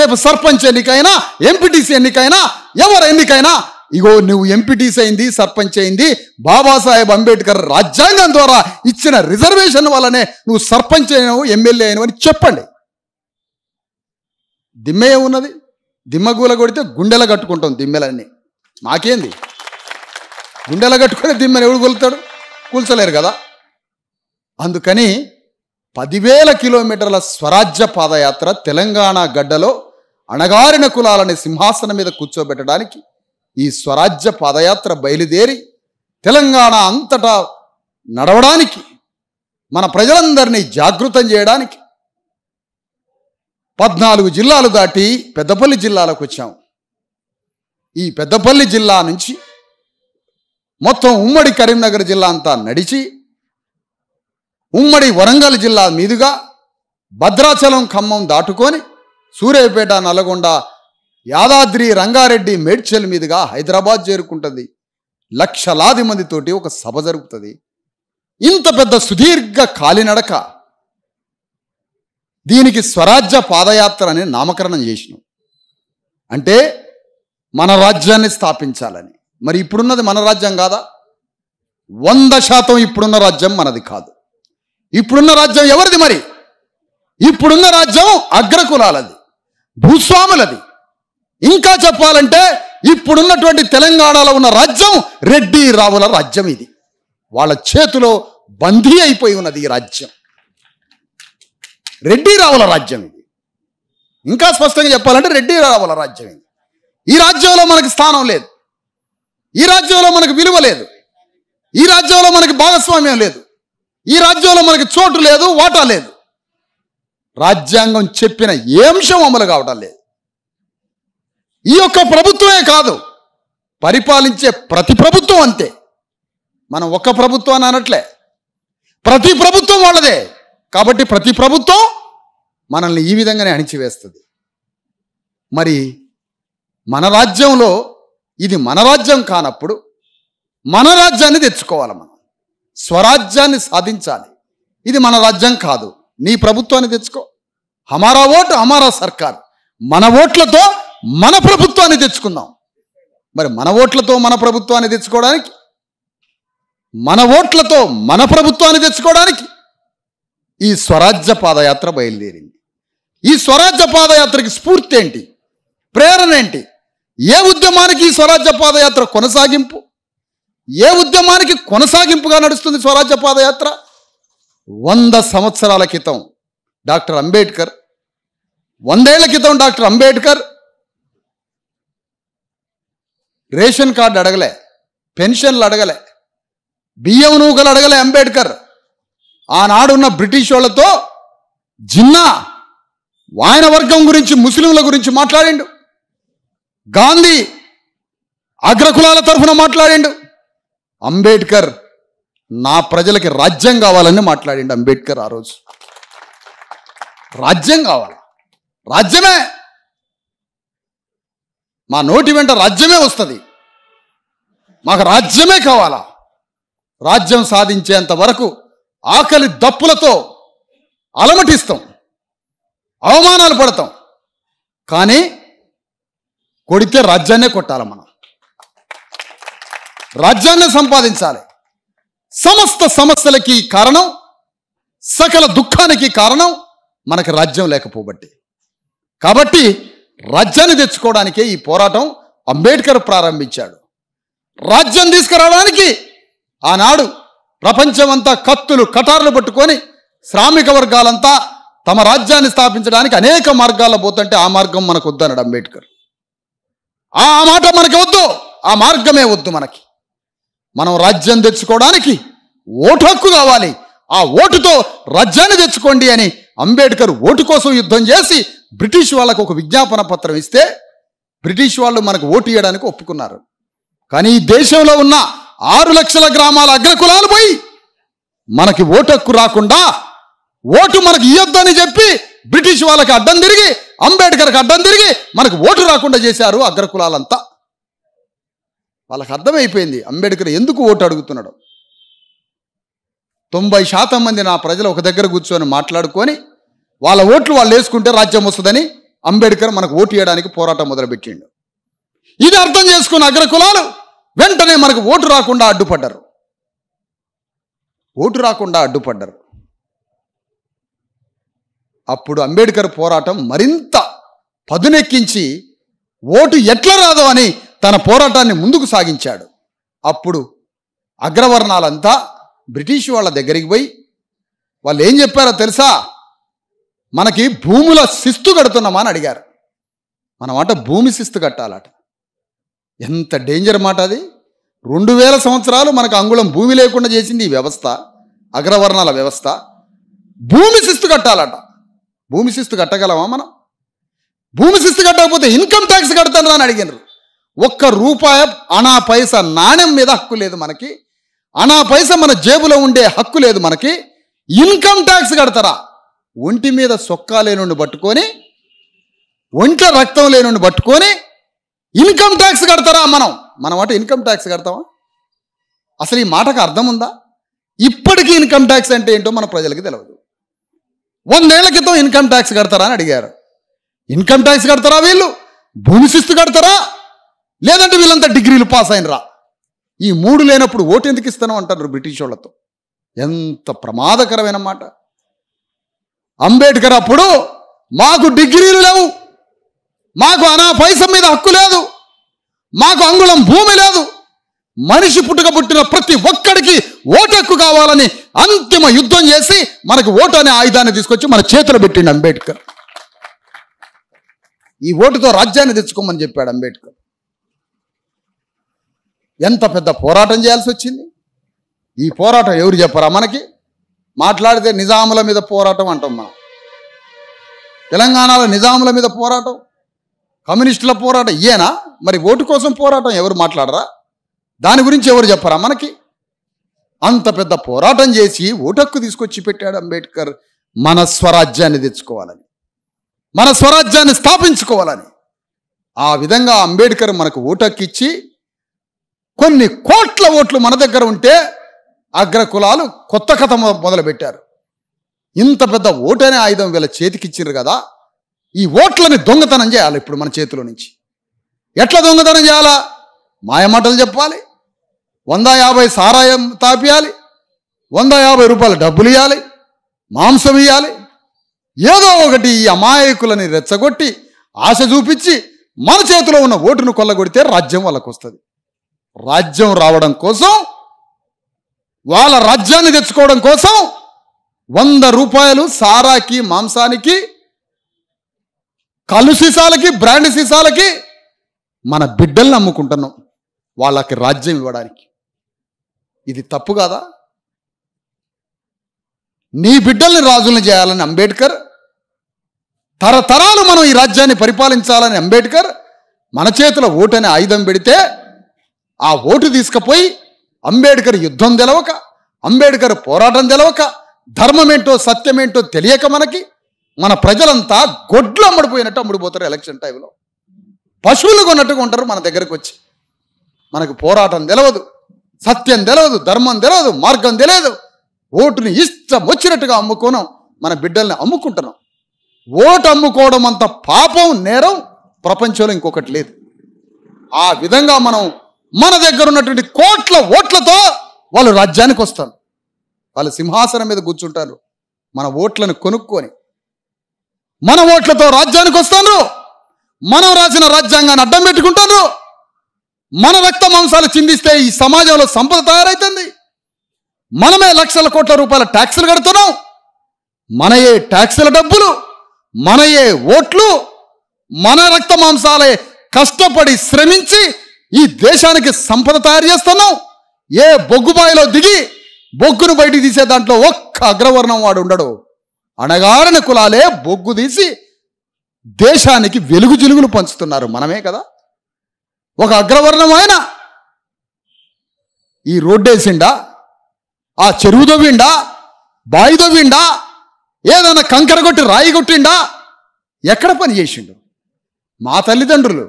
రేపు సర్పంచ్ ఎన్నికైనా ఎంపీటీసీ ఎన్నికైనా ఎవరు ఎన్నికైనా ఇగో నువ్వు ఎంపీటీసీ అయింది సర్పంచ్ అయింది బాబాసాహెబ్ అంబేద్కర్ రాజ్యాంగం ద్వారా ఇచ్చిన రిజర్వేషన్ వల్లనే నువ్వు సర్పంచ్ అయినావు ఎమ్మెల్యే అయినవు అని చెప్పండి దిమ్మే ఉన్నది దిమ్మగూల కొడితే గుండెల కట్టుకుంటాం దిమ్మెలన్నీ మాకేంది గుండెల కట్టుకుని దిమ్మెను ఎవడు కొలుతాడు కూల్చలేరు కదా అందుకని పదివేల కిలోమీటర్ల స్వరాజ్య పాదయాత్ర తెలంగాణ గడ్డలో అణగారిన కులాలని సింహాసనం మీద కూర్చోబెట్టడానికి ఈ స్వరాజ్య పాదయాత్ర బయలుదేరి తెలంగాణ అంతటా నడవడానికి మన ప్రజలందరినీ జాగృతం చేయడానికి పద్నాలుగు జిల్లాలు దాటి పెద్దపల్లి జిల్లాలోకి వచ్చాం ఈ పెద్దపల్లి జిల్లా నుంచి మొత్తం ఉమ్మడి కరీంనగర్ జిల్లా అంతా నడిచి ఉమ్మడి వరంగల్ జిల్లా మీదుగా భద్రాచలం ఖమ్మం దాటుకొని సూర్యపేట నల్గొండ యాదాద్రి రంగారెడ్డి మేడ్చల్ మీదుగా హైదరాబాద్ చేరుకుంటుంది లక్షలాది మందితోటి ఒక సభ జరుగుతుంది ఇంత పెద్ద సుదీర్ఘ కాలినడక దీనికి స్వరాజ్య పాదయాత్ర అని నామకరణం చేసినాం అంటే మన రాజ్యాన్ని స్థాపించాలని మరి ఇప్పుడున్నది మన రాజ్యం కాదా వంద శాతం ఇప్పుడున్న రాజ్యం మనది కాదు ఇప్పుడున్న రాజ్యం ఎవరిది మరి ఇప్పుడున్న రాజ్యం అగ్రకులాలది భూస్వాములది ఇంకా చెప్పాలంటే ఇప్పుడున్నటువంటి తెలంగాణలో ఉన్న రాజ్యం రెడ్డి రావుల రాజ్యం ఇది వాళ్ళ చేతిలో బందీ అయిపోయి ఉన్నది ఈ రాజ్యం రెడ్డి రావుల రాజ్యం ఇది ఇంకా స్పష్టంగా చెప్పాలంటే రెడ్డి రావుల రాజ్యం ఇది ఈ రాజ్యంలో మనకు స్థానం లేదు ఈ రాజ్యంలో మనకు విలువ లేదు ఈ రాజ్యంలో మనకి భాగస్వామ్యం లేదు ఈ రాజ్యంలో మనకి చోటు లేదు వాటా లేదు రాజ్యాంగం చెప్పిన ఏ అంశం అమలు కావటం లేదు ఈ యొక్క ప్రభుత్వమే కాదు పరిపాలించే ప్రతి ప్రభుత్వం అంతే మనం ఒక్క ప్రభుత్వం అని అనట్లే ప్రతి ప్రభుత్వం వాళ్ళదే కాబట్టి ప్రతి ప్రభుత్వం మనల్ని ఈ విధంగానే అణిచివేస్తుంది మరి మన రాజ్యంలో ఇది మన రాజ్యం కానప్పుడు మన రాజ్యాన్ని తెచ్చుకోవాలి మనం స్వరాజ్యాన్ని సాధించాలి ఇది మన రాజ్యం కాదు నీ ప్రభుత్వాన్ని తెచ్చుకో హమారా ఓటు హమారా సర్కార్ మన ఓట్లతో మన ప్రభుత్వాన్ని తెచ్చుకుందాం మరి మన ఓట్లతో మన ప్రభుత్వాన్ని తెచ్చుకోవడానికి మన ఓట్లతో మన ప్రభుత్వాన్ని తెచ్చుకోవడానికి ఈ స్వరాజ్య పాదయాత్ర బయలుదేరింది ఈ స్వరాజ్య పాదయాత్రకి స్ఫూర్తి ఏంటి ప్రేరణ ఏంటి ఏ ఉద్యమానికి ఈ స్వరాజ్య పాదయాత్ర కొనసాగింపు ఏ ఉద్యమానికి కొనసాగింపుగా నడుస్తుంది స్వరాజ్య పాదయాత్ర వంద సంవత్సరాల క్రితం డాక్టర్ అంబేద్కర్ వందేళ్ల క్రితం డాక్టర్ అంబేద్కర్ రేషన్ కార్డు అడగలే పెన్షన్లు అడగలే బియ్యం నూకలు అడగలే అంబేద్కర్ ఆనాడున్న బ్రిటిష్ వాళ్ళతో జిన్నా వాయన వర్గం గురించి ముస్లింల గురించి మాట్లాడిండు గాంధీ అగ్రకులాల తరఫున మాట్లాడిండు అంబేద్కర్ నా ప్రజలకి రాజ్యం కావాలని మాట్లాడిండు అంబేద్కర్ ఆ రోజు రాజ్యం కావాలి రాజ్యమే మా నోటి వెంట రాజ్యమే వస్తుంది మాకు రాజ్యమే కావాలా రాజ్యం సాధించేంత వరకు ఆకలి దప్పులతో అలమటిస్తాం అవమానాలు పడతాం కానీ కొడితే రాజ్యాన్నే కొట్టాలి మనం రాజ్యాన్ని సంపాదించాలి సమస్త సమస్యలకి కారణం సకల దుఃఖానికి కారణం మనకు రాజ్యం లేకపోబట్టి కాబట్టి రాజ్యాన్ని తెచ్చుకోవడానికే ఈ పోరాటం అంబేద్కర్ ప్రారంభించాడు రాజ్యం తీసుకురావడానికి ఆనాడు ప్రపంచమంతా కత్తులు కటార్లు పట్టుకొని శ్రామిక వర్గాలంతా తమ రాజ్యాన్ని స్థాపించడానికి అనేక మార్గాల్లో పోతుంటే ఆ మార్గం మనకు వద్దన్నాడు అంబేద్కర్ ఆ మాట మనకి వద్దు ఆ మార్గమే వద్దు మనకి మనం రాజ్యం తెచ్చుకోవడానికి ఓటు హక్కు కావాలి ఆ ఓటుతో రాజ్యాన్ని తెచ్చుకోండి అని అంబేద్కర్ ఓటు కోసం యుద్ధం చేసి బ్రిటిష్ వాళ్ళకు ఒక విజ్ఞాపన పత్రం ఇస్తే బ్రిటిష్ వాళ్ళు మనకు ఓటు ఇవ్వడానికి ఒప్పుకున్నారు కానీ ఈ దేశంలో ఉన్న ఆరు లక్షల గ్రామాల అగ్రకులాలు పోయి మనకి ఓటక్కు రాకుండా ఓటు మనకు ఇయ్యొద్దని చెప్పి బ్రిటిష్ వాళ్ళకి అడ్డం తిరిగి అంబేద్కర్కి అడ్డం తిరిగి మనకు ఓటు రాకుండా చేశారు అగ్రకులాలంతా వాళ్ళకి అర్థమైపోయింది అంబేద్కర్ ఎందుకు ఓటు అడుగుతున్నాడు తొంభై శాతం మంది నా ప్రజలు ఒక దగ్గర కూర్చొని మాట్లాడుకొని వాళ్ళ ఓట్లు వాళ్ళు వేసుకుంటే రాజ్యం వస్తుందని అంబేద్కర్ మనకు ఓటు వేయడానికి పోరాటం మొదలుపెట్టిండు ఇది అర్థం చేసుకున్న అగ్రకులాలు వెంటనే మనకు ఓటు రాకుండా అడ్డుపడ్డారు ఓటు రాకుండా అడ్డుపడ్డారు అప్పుడు అంబేద్కర్ పోరాటం మరింత పదునెక్కించి ఓటు ఎట్లా రాదు అని తన పోరాటాన్ని ముందుకు సాగించాడు అప్పుడు అగ్రవర్ణాలంతా బ్రిటిష్ వాళ్ళ దగ్గరికి పోయి వాళ్ళు ఏం చెప్పారో తెలుసా మనకి భూముల శిస్తు కడుతున్నామా అని అడిగారు మనమాట భూమి శిస్తు కట్టాలట ఎంత డేంజర్ మాట అది రెండు వేల సంవత్సరాలు మనకు అంగుళం భూమి లేకుండా చేసింది ఈ వ్యవస్థ అగ్రవర్ణాల వ్యవస్థ భూమి శిస్తు కట్టాలట భూమి శిస్తు కట్టగలమా మనం భూమి శిస్తు కట్టకపోతే ఇన్కమ్ ట్యాక్స్ కడతాను అని అడిగినారు ఒక్క రూపాయ అనా పైస నాణ్యం మీద హక్కు లేదు మనకి అనా పైస మన జేబులో ఉండే హక్కు లేదు మనకి ఇన్కమ్ ట్యాక్స్ కడతారా ఒంటి మీద సొక్కా లేనుండి పట్టుకొని ఒంట్లో రక్తం లేనుండి పట్టుకొని ఇన్కమ్ ట్యాక్స్ కడతారా మనం మనం అంటే ఇన్కమ్ ట్యాక్స్ కడతామా అసలు ఈ మాటకు అర్థం ఉందా ఇప్పటికీ ఇన్కమ్ ట్యాక్స్ అంటే ఏంటో మన ప్రజలకి తెలియదు వందేళ్ల క్రితం ఇన్కమ్ ట్యాక్స్ కడతారా అని అడిగారు ఇన్కమ్ ట్యాక్స్ కడతారా వీళ్ళు భూమి శిస్తు కడతారా లేదంటే వీళ్ళంతా డిగ్రీలు పాస్ అయినరా ఈ మూడు లేనప్పుడు ఓటు ఎందుకు ఇస్తాను అంటారు బ్రిటిష్ వాళ్ళతో ఎంత ప్రమాదకరమైన మాట అంబేద్కర్ అప్పుడు మాకు డిగ్రీలు లేవు మాకు అనా పైసం మీద హక్కు లేదు మాకు అంగుళం భూమి లేదు మనిషి పుట్టుక పుట్టిన ప్రతి ఒక్కడికి ఓటక్కు కావాలని అంతిమ యుద్ధం చేసి మనకు ఓటు అనే ఆయుధాన్ని తీసుకొచ్చి మన చేతిలో పెట్టిండు అంబేద్కర్ ఈ ఓటుతో రాజ్యాన్ని తెచ్చుకోమని చెప్పాడు అంబేద్కర్ ఎంత పెద్ద పోరాటం చేయాల్సి వచ్చింది ఈ పోరాటం ఎవరు చెప్పరా మనకి మాట్లాడితే నిజాముల మీద పోరాటం అంటాం మనం తెలంగాణలో నిజాముల మీద పోరాటం కమ్యూనిస్టుల పోరాటం ఇయేనా మరి ఓటు కోసం పోరాటం ఎవరు మాట్లాడరా దాని గురించి ఎవరు చెప్పరా మనకి అంత పెద్ద పోరాటం చేసి ఓటక్కు తీసుకొచ్చి పెట్టాడు అంబేద్కర్ మన స్వరాజ్యాన్ని తెచ్చుకోవాలని మన స్వరాజ్యాన్ని స్థాపించుకోవాలని ఆ విధంగా అంబేద్కర్ మనకు ఓటక్కిచ్చి కొన్ని కోట్ల ఓట్లు మన దగ్గర ఉంటే అగ్రకులాలు కొత్త కథ మొదలుపెట్టారు ఇంత పెద్ద ఓటనే ఆయుధం వీళ్ళ చేతికిచ్చిండ్రు కదా ఈ ఓట్లని దొంగతనం చేయాలి ఇప్పుడు మన చేతిలో నుంచి ఎట్లా దొంగతనం చేయాలా మాయమాటలు చెప్పాలి వంద యాభై సారాయం తాపియాలి వంద యాభై రూపాయల డబ్బులు ఇవ్వాలి మాంసం ఇవ్వాలి ఏదో ఒకటి ఈ అమాయకులని రెచ్చగొట్టి ఆశ చూపించి మన చేతిలో ఉన్న ఓటును కొల్లగొడితే రాజ్యం వాళ్ళకు వస్తుంది రాజ్యం రావడం కోసం వాళ్ళ రాజ్యాన్ని తెచ్చుకోవడం కోసం వంద రూపాయలు సారాకి మాంసానికి కళ్ళు సీసాలకి బ్రాండ్ సీసాలకి మన బిడ్డల్ని అమ్ముకుంటున్నాం వాళ్ళకి రాజ్యం ఇవ్వడానికి ఇది తప్పు కాదా నీ బిడ్డల్ని రాజుల్ని చేయాలని అంబేద్కర్ తరతరాలు మనం ఈ రాజ్యాన్ని పరిపాలించాలని అంబేద్కర్ మన చేతిలో ఓటనే ఆయుధం పెడితే ఆ ఓటు తీసుకుపోయి అంబేద్కర్ యుద్ధం తెలవక అంబేద్కర్ పోరాటం తెలవక ధర్మమేంటో సత్యమేంటో తెలియక మనకి మన ప్రజలంతా గొడ్లు అమ్ముడిపోయినట్టు అమ్ముడిపోతారు ఎలక్షన్ టైంలో పశువులు కొన్నట్టుగా ఉంటారు మన దగ్గరకు వచ్చి మనకు పోరాటం తెలియదు సత్యం తెలియదు ధర్మం తెలియదు మార్గం తెలియదు ఓటుని ఇష్టం వచ్చినట్టుగా అమ్ముకోను మన బిడ్డల్ని అమ్ముకుంటున్నాం ఓటు అమ్ముకోవడం అంత పాపం నేరం ప్రపంచంలో ఇంకొకటి లేదు ఆ విధంగా మనం మన దగ్గర ఉన్నటువంటి కోట్ల ఓట్లతో వాళ్ళు రాజ్యానికి వస్తారు వాళ్ళు సింహాసనం మీద కూర్చుంటారు మన ఓట్లను కొనుక్కొని మన ఓట్లతో రాజ్యానికి వస్తాను మనం రాసిన రాజ్యాంగాన్ని అడ్డం పెట్టుకుంటాను మన రక్త మాంసాలు చిందిస్తే ఈ సమాజంలో సంపద తయారైతుంది మనమే లక్షల కోట్ల రూపాయల ట్యాక్సులు కడుతున్నాం మనయే ట్యాక్సుల డబ్బులు మనయే ఓట్లు మన రక్త మాంసాలే కష్టపడి శ్రమించి ఈ దేశానికి సంపద తయారు చేస్తున్నాం ఏ బొగ్గుబాయిలో దిగి బొగ్గును బయటికి తీసే దాంట్లో ఒక్క అగ్రవర్ణం వాడు ఉండడు అణగారిన కులాలే బొగ్గు తీసి దేశానికి వెలుగు జిలుగులు పంచుతున్నారు మనమే కదా ఒక అగ్రవర్ణం ఆయన ఈ రోడ్డు వేసిండా ఆ చెరువు దొవ్విండా బావి దొవ్విండా ఏదైనా కంకర కొట్టి రాయి కొట్టిండా ఎక్కడ పని చేసిండు మా తల్లిదండ్రులు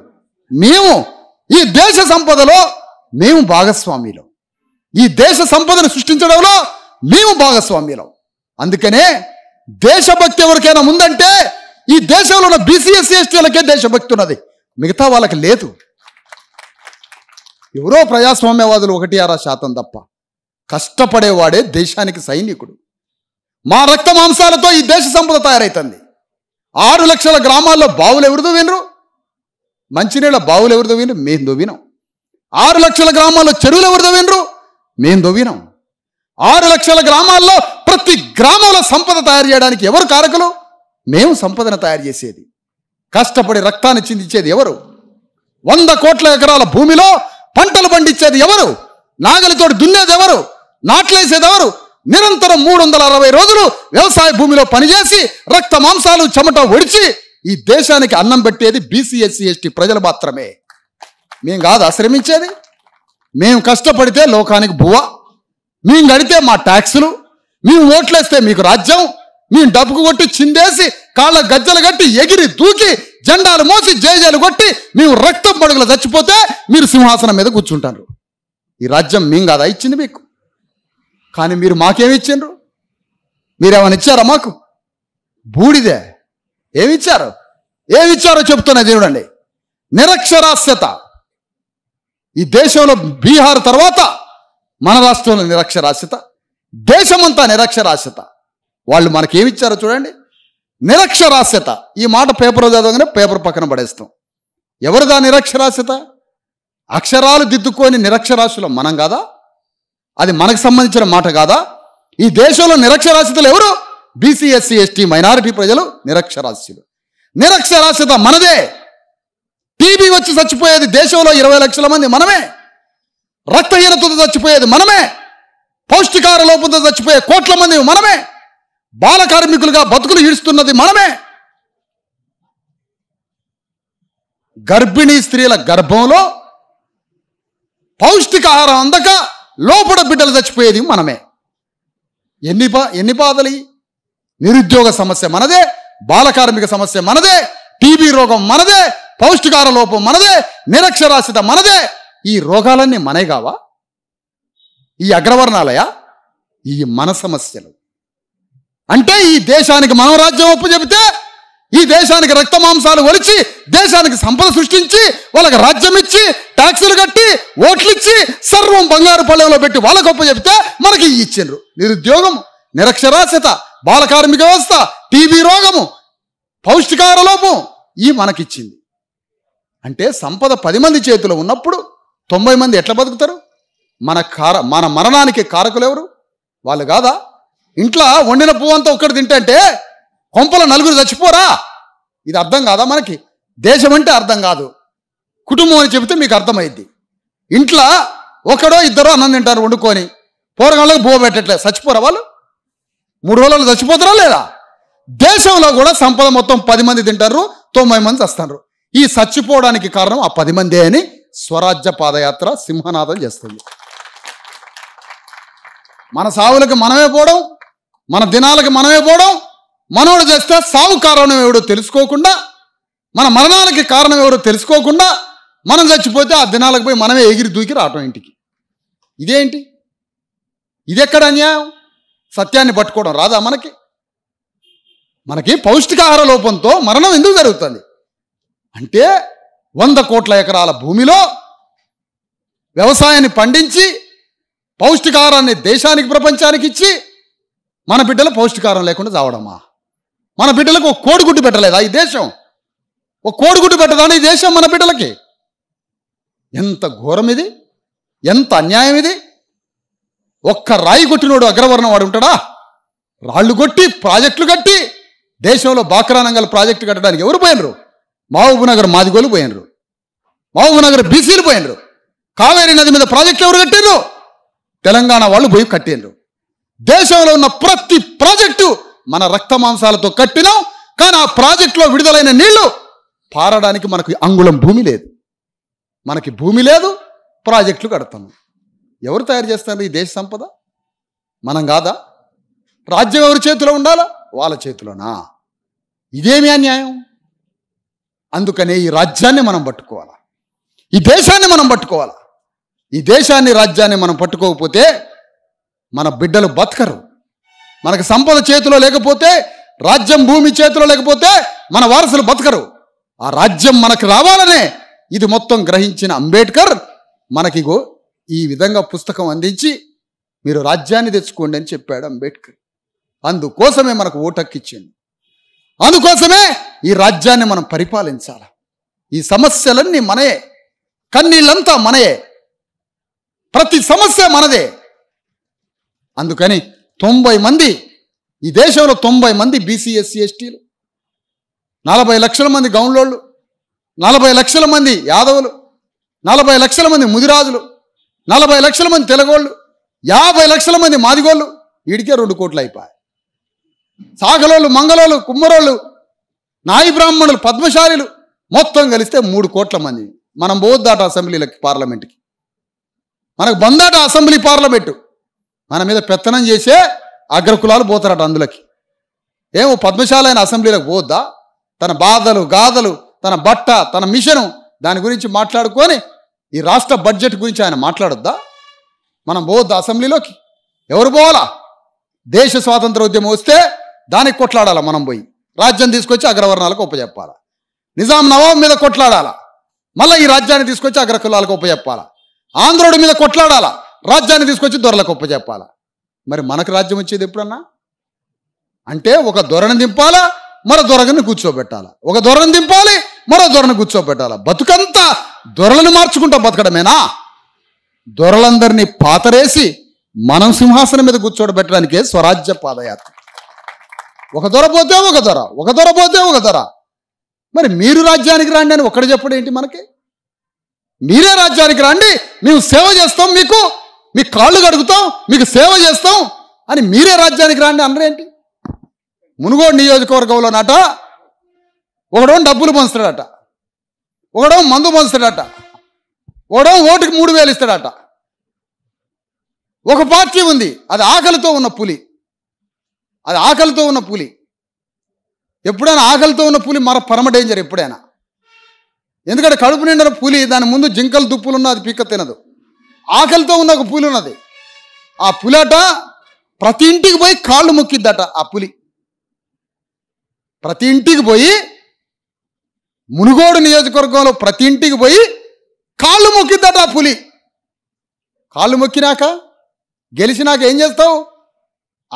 మేము ఈ దేశ సంపదలో మేము భాగస్వామ్యులం ఈ దేశ సంపదను సృష్టించడంలో మేము భాగస్వామ్యులం అందుకనే దేశభక్తి ఎవరికైనా ఉందంటే ఈ దేశంలో ఉన్న బీసీఎస్సీ ఎస్టీలకే e, దేశభక్తి ఉన్నది మిగతా వాళ్ళకి లేదు ఎవరో ప్రజాస్వామ్యవాదులు ఒకటి ఆరా శాతం తప్ప కష్టపడేవాడే దేశానికి సైనికుడు మా రక్త మాంసాలతో ఈ దేశ సంపద తయారైతుంది ఆరు లక్షల గ్రామాల్లో బావులు ఎవరిదో వినరు మంచినీళ్ళ బావులు ఎవరిదో వినరు మేము దొవినాం ఆరు లక్షల గ్రామాల్లో చెరువులు ఎవరిదో వినరు మేము దొవినాం ఆరు లక్షల గ్రామాల్లో ప్రతి గ్రామంలో సంపద తయారు చేయడానికి ఎవరు కారకులు మేము సంపదను తయారు చేసేది కష్టపడి రక్తాన్ని చిందించేది ఎవరు వంద కోట్ల ఎకరాల భూమిలో పంటలు పండించేది ఎవరు నాగలితోటి దున్నేది ఎవరు నాట్లేసేది ఎవరు నిరంతరం మూడు వందల అరవై రోజులు వ్యవసాయ భూమిలో పనిచేసి రక్త మాంసాలు చెమట ఒడిచి ఈ దేశానికి అన్నం పెట్టేది బీసీఎస్సీ ఎస్టీ ప్రజలు మాత్రమే మేము కాదు ఆశ్రమించేది మేము కష్టపడితే లోకానికి భువ మేము గడితే మా ట్యాక్సులు మేము ఓట్లేస్తే మీకు రాజ్యం మేము డబ్బుకు కొట్టి చిందేసి కాళ్ళ గజ్జలు కట్టి ఎగిరి దూకి జెండాలు మోసి జయజాలు కొట్టి మేము రక్తం పడుగులు చచ్చిపోతే మీరు సింహాసనం మీద కూర్చుంటారు ఈ రాజ్యం మేము కదా ఇచ్చింది మీకు కానీ మీరు మాకేమి ఇచ్చిండ్రు మీరేమైనా ఇచ్చారా మాకు బూడిదే ఏమిచ్చారు ఏమిచ్చారో చెప్తున్నా దేవుడండి నిరక్షరాస్యత ఈ దేశంలో బీహార్ తర్వాత మన రాష్ట్రంలో నిరక్షరాస్యత దేశమంతా నిరక్షరాస్యత వాళ్ళు మనకేమిచ్చారో చూడండి నిరక్షరాస్యత ఈ మాట పేపర్లో చదవగానే పేపర్ పక్కన పడేస్తాం ఎవరిదా నిరక్షరాస్యత అక్షరాలు దిద్దుకొని నిరక్షరాశులం మనం కాదా అది మనకు సంబంధించిన మాట కాదా ఈ దేశంలో నిరక్షరాస్యతలు ఎవరు బీసీ ఎస్సీ ఎస్టీ మైనారిటీ ప్రజలు నిరక్షరాస్యులు నిరక్షరాస్యత మనదే టీబీ వచ్చి చచ్చిపోయేది దేశంలో ఇరవై లక్షల మంది మనమే రక్తహీనతతో చచ్చిపోయేది మనమే పౌష్టికార లోపంతో చచ్చిపోయే కోట్ల మంది మనమే బాల కార్మికులుగా బతుకులు ఈడుస్తున్నది మనమే గర్భిణీ స్త్రీల గర్భంలో పౌష్టికాహారం అందక లోపల బిడ్డలు చచ్చిపోయేది మనమే ఎన్ని పా ఎన్ని బాధలు నిరుద్యోగ సమస్య మనదే బాల కార్మిక సమస్య మనదే టీబీ రోగం మనదే పౌష్టికార లోపం మనదే నిరక్షరాస్యత మనదే ఈ రోగాలన్నీ మనే కావా ఈ అగ్రవర్ణాలయా ఈ మన సమస్యలు అంటే ఈ దేశానికి మనం రాజ్యం ఒప్పు చెబితే ఈ దేశానికి రక్త మాంసాలు ఒలిచి దేశానికి సంపద సృష్టించి వాళ్ళకి రాజ్యం ఇచ్చి ట్యాక్సులు కట్టి ఓట్లు ఇచ్చి సర్వం బంగారు పళ్ళెంలో పెట్టి వాళ్ళకు ఒప్పు చెబితే మనకి ఇచ్చిండ్రు నిరుద్యోగం నిరక్షరాస్యత కార్మిక వ్యవస్థ టీబీ రోగము పౌష్టికార లోపం ఈ మనకిచ్చింది అంటే సంపద పది మంది చేతిలో ఉన్నప్పుడు తొంభై మంది ఎట్లా బతుకుతారు మన కార మన మరణానికి కారకులు ఎవరు వాళ్ళు కాదా ఇంట్లో వండిన పువ్వు అంతా ఒక్కటి తింటే కొంపల నలుగురు చచ్చిపోరా ఇది అర్థం కాదా మనకి దేశం అంటే అర్థం కాదు కుటుంబం అని చెబితే మీకు అర్థమైద్ది ఇంట్లో ఒకడో ఇద్దరో అన్నం తింటారు వండుకొని పూర్వకాలకు బువ పెట్టట్లేదు చచ్చిపోరా వాళ్ళు మూడు రోజులు చచ్చిపోతారా లేదా దేశంలో కూడా సంపద మొత్తం పది మంది తింటారు తొంభై మంది చస్తారు ఈ చచ్చిపోవడానికి కారణం ఆ పది మందే అని స్వరాజ్య పాదయాత్ర సింహనాథం చేస్తుంది మన సావులకు మనమే పోవడం మన దినాలకు మనమే పోవడం మనోడు చేస్తే సావు కారణం ఎవడో తెలుసుకోకుండా మన మరణాలకి కారణం ఎవరో తెలుసుకోకుండా మనం చచ్చిపోతే ఆ దినాలకు పోయి మనమే ఎగిరి దూకి రావటం ఇంటికి ఇదేంటి ఇదెక్కడ అన్యాయం సత్యాన్ని పట్టుకోవడం రాదా మనకి మనకి పౌష్టికాహార లోపంతో మరణం ఎందుకు జరుగుతుంది అంటే వంద కోట్ల ఎకరాల భూమిలో వ్యవసాయాన్ని పండించి పౌష్టికారాన్ని దేశానికి ప్రపంచానికి ఇచ్చి మన బిడ్డలు పౌష్టికారం లేకుండా చావడమా మన బిడ్డలకు ఒక కోడిగుడ్డు పెట్టలేదా ఈ దేశం ఒక కోడిగుడ్డు పెట్టదా ఈ దేశం మన బిడ్డలకి ఎంత ఘోరం ఇది ఎంత అన్యాయం ఇది ఒక్క రాయి కొట్టినోడు అగ్రవర్ణం వాడు ఉంటాడా రాళ్ళు కొట్టి ప్రాజెక్టులు కట్టి దేశంలో బాక్రానంగల్ ప్రాజెక్టు కట్టడానికి ఎవరు పోయినరు మహబూబ్నగర్ మాదిగోలు పోయినరు మహబూబ్నగర్ బీసీలు పోయినరు కావేరీ నది మీద ప్రాజెక్టులు ఎవరు కట్టారు తెలంగాణ వాళ్ళు పోయి కట్టేండ్రు దేశంలో ఉన్న ప్రతి ప్రాజెక్టు మన రక్త మాంసాలతో కట్టినాం కానీ ఆ ప్రాజెక్టులో విడుదలైన నీళ్లు పారడానికి మనకు అంగుళం భూమి లేదు మనకి భూమి లేదు ప్రాజెక్టులు కడతాము ఎవరు తయారు చేస్తారు ఈ దేశ సంపద మనం కాదా రాజ్యం ఎవరి చేతిలో ఉండాలా వాళ్ళ చేతిలోనా ఇదేమి అన్యాయం అందుకనే ఈ రాజ్యాన్ని మనం పట్టుకోవాలా ఈ దేశాన్ని మనం పట్టుకోవాలా ఈ దేశాన్ని రాజ్యాన్ని మనం పట్టుకోకపోతే మన బిడ్డలు బతకరు మనకు సంపద చేతిలో లేకపోతే రాజ్యం భూమి చేతిలో లేకపోతే మన వారసులు బతకరు ఆ రాజ్యం మనకు రావాలనే ఇది మొత్తం గ్రహించిన అంబేద్కర్ మనకిగో ఈ విధంగా పుస్తకం అందించి మీరు రాజ్యాన్ని తెచ్చుకోండి అని చెప్పాడు అంబేద్కర్ అందుకోసమే మనకు ఓటక్కిచ్చింది అందుకోసమే ఈ రాజ్యాన్ని మనం పరిపాలించాలి ఈ సమస్యలన్నీ మనయే కన్నీళ్ళంతా మనయే ప్రతి సమస్య మనదే అందుకని తొంభై మంది ఈ దేశంలో తొంభై మంది బీసీఎస్సీ ఎస్టీలు నలభై లక్షల మంది గౌన్లోళ్ళు నలభై లక్షల మంది యాదవులు నలభై లక్షల మంది ముదిరాజులు నలభై లక్షల మంది తెలుగోళ్ళు యాభై లక్షల మంది మాదిగోళ్ళు వీడికే రెండు కోట్లు అయిపోయి సాగలోళ్ళు మంగళోళ్ళు కుమ్మరోళ్ళు నాయి బ్రాహ్మణులు పద్మశాలీలు మొత్తం కలిస్తే మూడు కోట్ల మంది మనం పోవద్దాట అసెంబ్లీలకి పార్లమెంట్కి మనకు బందాట అసెంబ్లీ పార్లమెంటు మన మీద పెత్తనం చేసే అగ్రకులాలు పోతారట అందులోకి ఏమో పద్మశాలైన అసెంబ్లీలకు పోద్దా తన బాధలు గాథలు తన బట్ట తన మిషను దాని గురించి మాట్లాడుకొని ఈ రాష్ట్ర బడ్జెట్ గురించి ఆయన మాట్లాడొద్దా మనం పోద్దా అసెంబ్లీలోకి ఎవరు పోవాలా దేశ స్వాతంత్ర ఉద్యమం వస్తే దానికి కొట్లాడాలా మనం పోయి రాజ్యం తీసుకొచ్చి అగ్రవర్ణాలకు ఉపజెప్పాలా నిజాం నవాబ్ మీద కొట్లాడాలా మళ్ళీ ఈ రాజ్యాన్ని తీసుకొచ్చి అగ్రకులాలకు ఉపజెప్పాలా ఆంధ్రుడి మీద కొట్లాడాలా రాజ్యాన్ని తీసుకొచ్చి దొరల గొప్ప చెప్పాలా మరి మనకు రాజ్యం వచ్చేది ఎప్పుడన్నా అంటే ఒక దొరని దింపాలా మరో దొరగని కూర్చోబెట్టాలా ఒక దొరని దింపాలి మరో దొరని కూర్చోబెట్టాలా బతుకంతా దొరలను మార్చుకుంటా బతకడమేనా దొరలందరినీ పాతరేసి మనం సింహాసనం మీద కూర్చోబెట్టడానికే స్వరాజ్య పాదయాత్ర ఒక దొర పోతే ఒక దొర ఒక దొర పోతే ఒక దొర మరి మీరు రాజ్యానికి రాండి అని ఒక్కడ చెప్పడం ఏంటి మనకి మీరే రాజ్యానికి రాండి మేము సేవ చేస్తాం మీకు మీ కాళ్ళు కడుగుతాం మీకు సేవ చేస్తాం అని మీరే రాజ్యానికి రాండి అనరేంటి మునుగోడు నియోజకవర్గంలో నాట ఒకడో డబ్బులు పంచుతాడట ఒకడో మందు పంచుతాడట ఒకడో ఓటుకు మూడు వేలు ఇస్తాడట ఒక పార్టీ ఉంది అది ఆకలితో ఉన్న పులి అది ఆకలితో ఉన్న పులి ఎప్పుడైనా ఆకలితో ఉన్న పులి మర పరమ డేంజర్ ఎప్పుడైనా ఎందుకంటే కడుపు నిండిన పులి దాని ముందు జింకలు దుప్పులు ఉన్న అది పీక తినదు ఆకలితో ఉన్న ఒక పులి ఉన్నది ఆ పులట ప్రతి ఇంటికి పోయి కాళ్ళు మొక్కిద్దట ఆ పులి ప్రతి ఇంటికి పోయి మునుగోడు నియోజకవర్గంలో ప్రతి ఇంటికి పోయి కాళ్ళు మొక్కిద్దట ఆ పులి కాళ్ళు మొక్కినాక గెలిచినాక ఏం చేస్తావు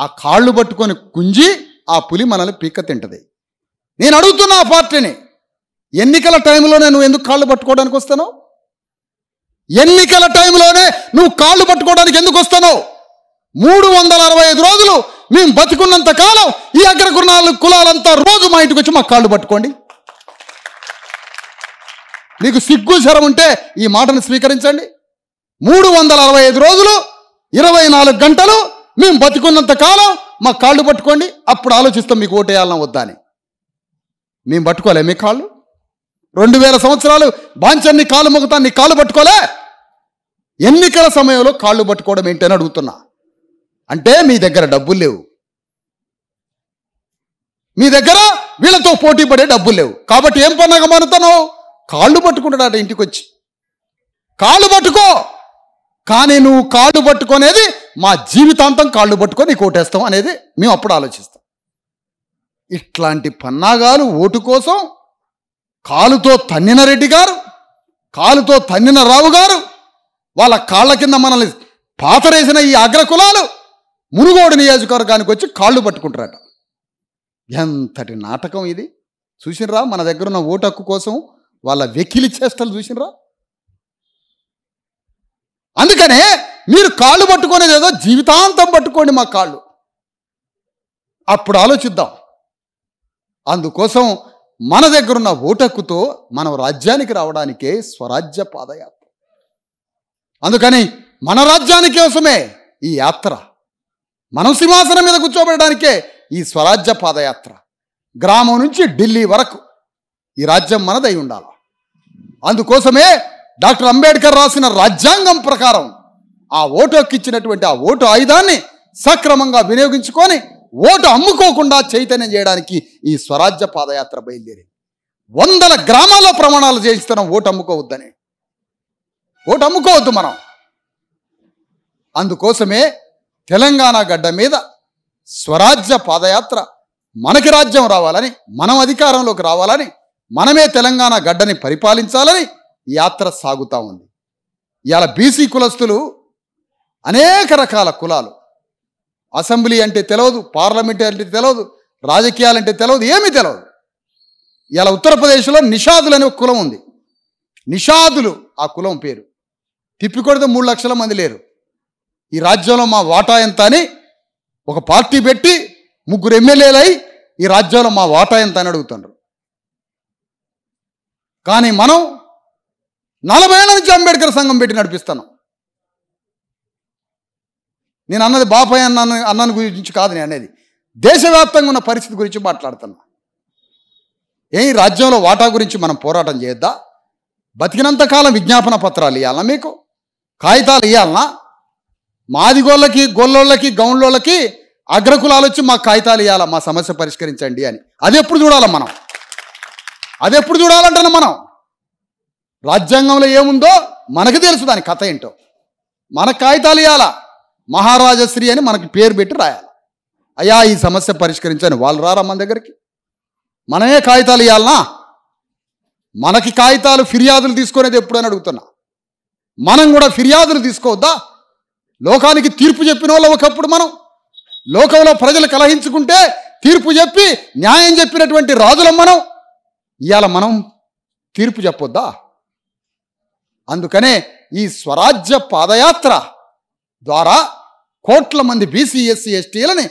ఆ కాళ్ళు పట్టుకొని కుంజి ఆ పులి మనల్ని పీక తింటది నేను అడుగుతున్నా ఆ పార్టీని ఎన్నికల టైంలోనే నువ్వు ఎందుకు కాళ్ళు పట్టుకోవడానికి వస్తాను ఎన్నికల టైంలోనే నువ్వు కాళ్ళు పట్టుకోవడానికి ఎందుకు వస్తాను మూడు వందల అరవై ఐదు రోజులు మేము బతికున్నంత కాలం ఈ అగ్రకుణాలు కులాలంతా రోజు మా ఇంటికి వచ్చి మాకు కాళ్ళు పట్టుకోండి నీకు సిగ్గు జ్వరం ఉంటే ఈ మాటను స్వీకరించండి మూడు వందల అరవై ఐదు రోజులు ఇరవై నాలుగు గంటలు మేము బతికున్నంత కాలం మాకు కాళ్ళు పట్టుకోండి అప్పుడు ఆలోచిస్తాం మీకు ఓటేయాలని వద్దా అని మేము పట్టుకోలే మీ కాళ్ళు రెండు వేల సంవత్సరాలు బాంచన్ని కాలు మొగుతా నీ కాలు పట్టుకోలే ఎన్నికల సమయంలో కాళ్ళు పట్టుకోవడం ఏంటని అడుగుతున్నా అంటే మీ దగ్గర డబ్బులు లేవు మీ దగ్గర వీళ్ళతో పోటీ పడే డబ్బులు లేవు కాబట్టి ఏం పన్నగ మారుతాను కాళ్ళు పట్టుకుంటాడు ఇంటికి వచ్చి కాళ్ళు పట్టుకో కానీ నువ్వు కాళ్ళు పట్టుకునేది మా జీవితాంతం కాళ్ళు పట్టుకొని కోటేస్తాం అనేది మేము అప్పుడు ఆలోచిస్తాం ఇట్లాంటి పన్నాగాలు ఓటు కోసం కాలుతో తన్నిన రెడ్డి గారు కాలుతో తన్నిన రావు గారు వాళ్ళ కాళ్ళ కింద మనల్ని పాతరేసిన ఈ అగ్రకులాలు మునుగోడు నియోజకవర్గానికి వచ్చి కాళ్ళు పట్టుకుంటారట ఎంతటి నాటకం ఇది చూసినరా మన దగ్గర ఉన్న ఓటు హక్కు కోసం వాళ్ళ వెకిలి చేష్టలు చూసినరా అందుకనే మీరు కాళ్ళు పట్టుకునేది ఏదో జీవితాంతం పట్టుకోండి మా కాళ్ళు అప్పుడు ఆలోచిద్దాం అందుకోసం మన దగ్గరున్న ఓటక్కుతో మనం రాజ్యానికి రావడానికే స్వరాజ్య పాదయాత్ర అందుకని మన రాజ్యానికి కోసమే ఈ యాత్ర మనం సింహాసనం మీద కూర్చోబెట్టడానికే ఈ స్వరాజ్య పాదయాత్ర గ్రామం నుంచి ఢిల్లీ వరకు ఈ రాజ్యం మనదై ఉండాలి అందుకోసమే డాక్టర్ అంబేద్కర్ రాసిన రాజ్యాంగం ప్రకారం ఆ ఓటు హక్కు ఇచ్చినటువంటి ఆ ఓటు ఆయుధాన్ని సక్రమంగా వినియోగించుకొని ఓటు అమ్ముకోకుండా చైతన్యం చేయడానికి ఈ స్వరాజ్య పాదయాత్ర బయలుదేరి వందల గ్రామాల్లో ప్రమాణాలు చేయిస్తున్నాం ఓటు అమ్ముకోవద్దని ఓటు అమ్ముకోవద్దు మనం అందుకోసమే తెలంగాణ గడ్డ మీద స్వరాజ్య పాదయాత్ర మనకి రాజ్యం రావాలని మనం అధికారంలోకి రావాలని మనమే తెలంగాణ గడ్డని పరిపాలించాలని యాత్ర సాగుతూ ఉంది ఇవాళ బీసీ కులస్తులు అనేక రకాల కులాలు అసెంబ్లీ అంటే తెలియదు పార్లమెంట్ అంటే తెలియదు అంటే తెలియదు ఏమీ తెలియదు ఇలా ఉత్తరప్రదేశ్లో నిషాదులు అనే ఒక కులం ఉంది నిషాదులు ఆ కులం పేరు తిప్పికొడితే మూడు లక్షల మంది లేరు ఈ రాజ్యంలో మా వాటా ఎంత అని ఒక పార్టీ పెట్టి ముగ్గురు ఎమ్మెల్యేలై ఈ రాజ్యంలో మా వాటా ఎంత అని అడుగుతున్నారు కానీ మనం నలభై ఏళ్ళ నుంచి అంబేద్కర్ సంఘం పెట్టి నడిపిస్తాను నేను అన్నది బాపాయ్ అన్నాను అన్నాను గురించి కాదు నేను అనేది దేశవ్యాప్తంగా ఉన్న పరిస్థితి గురించి మాట్లాడుతున్నా ఏ రాజ్యంలో వాటా గురించి మనం పోరాటం చేద్దా బతికినంత కాలం విజ్ఞాపన పత్రాలు ఇవ్వాలా మీకు కాగితాలు ఇవ్వాలనా మాదిగోళ్ళకి గొల్లోళ్ళకి గౌన్లోళ్ళకి అగ్రకులాలు వచ్చి మాకు కాగితాలు ఇవ్వాలా మా సమస్య పరిష్కరించండి అని అది ఎప్పుడు చూడాలా మనం అది ఎప్పుడు చూడాలంటున్నాం మనం రాజ్యాంగంలో ఏముందో మనకు తెలుసు దాని కథ ఏంటో మన కాగితాలు ఇవ్వాలా మహారాజశ్రీ అని మనకి పేరు పెట్టి రాయాలి అయ్యా ఈ సమస్య పరిష్కరించని వాళ్ళు రారా మన దగ్గరికి మనమే కాగితాలు ఇవ్వాలనా మనకి కాగితాలు ఫిర్యాదులు తీసుకునేది ఎప్పుడని అడుగుతున్నా మనం కూడా ఫిర్యాదులు తీసుకోవద్దా లోకానికి తీర్పు చెప్పిన వాళ్ళు ఒకప్పుడు మనం లోకంలో ప్రజలు కలహించుకుంటే తీర్పు చెప్పి న్యాయం చెప్పినటువంటి రాజులం మనం ఇవాళ మనం తీర్పు చెప్పొద్దా అందుకనే ఈ స్వరాజ్య పాదయాత్ర ద్వారా కోట్ల మంది బీసీ ఎస్సీ ఎస్టీలని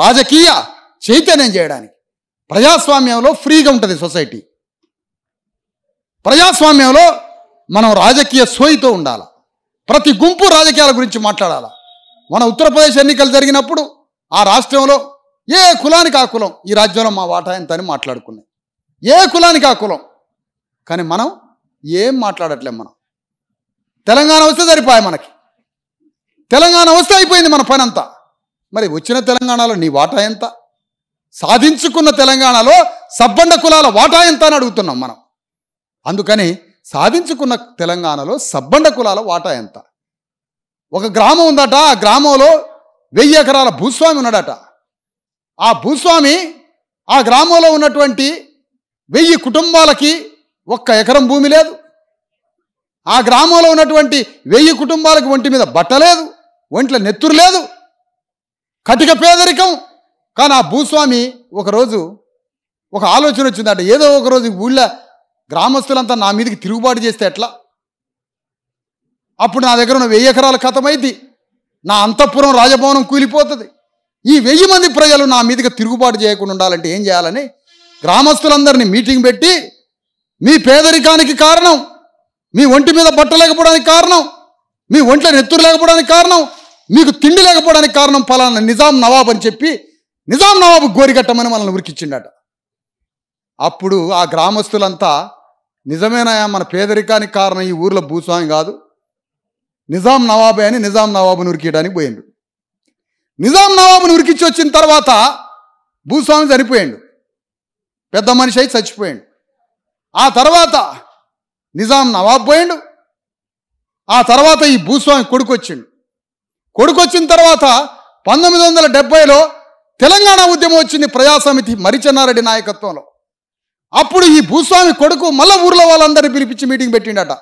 రాజకీయ చైతన్యం చేయడానికి ప్రజాస్వామ్యంలో ఫ్రీగా ఉంటుంది సొసైటీ ప్రజాస్వామ్యంలో మనం రాజకీయ సోయితో ఉండాలి ప్రతి గుంపు రాజకీయాల గురించి మాట్లాడాలి మన ఉత్తరప్రదేశ్ ఎన్నికలు జరిగినప్పుడు ఆ రాష్ట్రంలో ఏ కులానికి ఆ కులం ఈ రాజ్యంలో మా వాటా అని మాట్లాడుకున్నాయి ఏ కులానికి ఆ కులం కానీ మనం ఏం మాట్లాడట్లేం మనం తెలంగాణ వస్తే సరిపోయాయి మనకి తెలంగాణ వస్తే అయిపోయింది మన పని అంతా మరి వచ్చిన తెలంగాణలో నీ వాటా ఎంత సాధించుకున్న తెలంగాణలో సబ్బండ కులాల వాటా ఎంత అని అడుగుతున్నాం మనం అందుకని సాధించుకున్న తెలంగాణలో సబ్బండ కులాల వాటా ఎంత ఒక గ్రామం ఉందట ఆ గ్రామంలో వెయ్యి ఎకరాల భూస్వామి ఉన్నాడట ఆ భూస్వామి ఆ గ్రామంలో ఉన్నటువంటి వెయ్యి కుటుంబాలకి ఒక్క ఎకరం భూమి లేదు ఆ గ్రామంలో ఉన్నటువంటి వెయ్యి కుటుంబాలకు ఒంటి మీద బట్టలేదు ఒంట్లో నెత్తురు లేదు కటిక పేదరికం కానీ ఆ భూస్వామి ఒకరోజు ఒక ఆలోచన వచ్చిందంట ఏదో ఒకరోజు ఊళ్ళో గ్రామస్తులంతా నా మీదకి తిరుగుబాటు చేస్తే ఎట్లా అప్పుడు నా దగ్గర ఉన్న వెయ్యి ఎకరాల కథమైంది నా అంతఃపురం రాజభవనం కూలిపోతుంది ఈ వెయ్యి మంది ప్రజలు నా మీదకి తిరుగుబాటు చేయకుండా ఉండాలంటే ఏం చేయాలని గ్రామస్తులందరినీ మీటింగ్ పెట్టి మీ పేదరికానికి కారణం మీ ఒంటి మీద పట్టలేకపోవడానికి కారణం మీ ఒంట్లో నెత్తురు లేకపోవడానికి కారణం మీకు తిండి లేకపోవడానికి కారణం పలానా నిజాం నవాబ్ అని చెప్పి నిజాం నవాబు గోరిగట్టమని మనల్ని ఉరికిచ్చిండట అప్పుడు ఆ గ్రామస్తులంతా నిజమేనాయా మన పేదరికానికి కారణం ఈ ఊర్లో భూస్వామి కాదు నిజాం నవాబే అని నిజాం నవాబుని ఉరికియడానికి పోయిండు నిజాం నవాబుని ఉరికిచ్చి వచ్చిన తర్వాత భూస్వామి చనిపోయాడు పెద్ద మనిషి అయి చచ్చిపోయాడు ఆ తర్వాత నిజాం నవాబ్ పోయిండు ఆ తర్వాత ఈ భూస్వామి కొడుకు వచ్చిండు కొడుకు వచ్చిన తర్వాత పంతొమ్మిది వందల డెబ్బైలో తెలంగాణ ఉద్యమం వచ్చింది ప్రజాసమితి మరిచెన్నారెడ్డి నాయకత్వంలో అప్పుడు ఈ భూస్వామి కొడుకు మళ్ళీ ఊర్లో వాళ్ళందరినీ పిలిపించి మీటింగ్ పెట్టిండట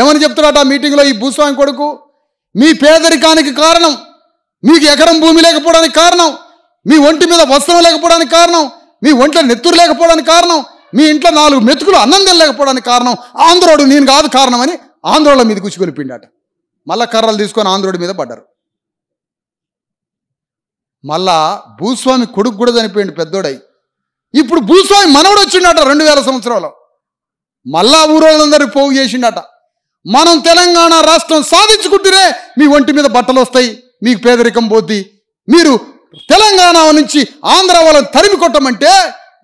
ఏమని చెప్తున్నాడట మీటింగ్లో ఈ భూస్వామి కొడుకు మీ పేదరికానికి కారణం మీకు ఎకరం భూమి లేకపోవడానికి కారణం మీ ఒంటి మీద వస్త్రం లేకపోవడానికి కారణం మీ ఒంట్లో నెత్తురు లేకపోవడానికి కారణం మీ ఇంట్లో నాలుగు మెతుకులు అన్నం లేకపోవడానికి కారణం ఆంధ్రోడు నేను కాదు కారణమని ఆంధ్రోళ్ళ మీద కూర్చుకొని పిండాట మళ్ళా కర్రలు తీసుకొని ఆంధ్రుడి మీద పడ్డారు మళ్ళా భూస్వామి కొడుకు కూడా చనిపోయింది పెద్దోడై ఇప్పుడు భూస్వామి మనవడు వచ్చిండట రెండు వేల సంవత్సరాలు మళ్ళా ఊరోళ్ళందరూ పోగు చేసిండట మనం తెలంగాణ రాష్ట్రం సాధించుకుంటేనే మీ ఒంటి మీద బట్టలు వస్తాయి మీకు పేదరికం పోద్ది మీరు తెలంగాణ నుంచి ఆంధ్ర వాళ్ళని తరిమి కొట్టమంటే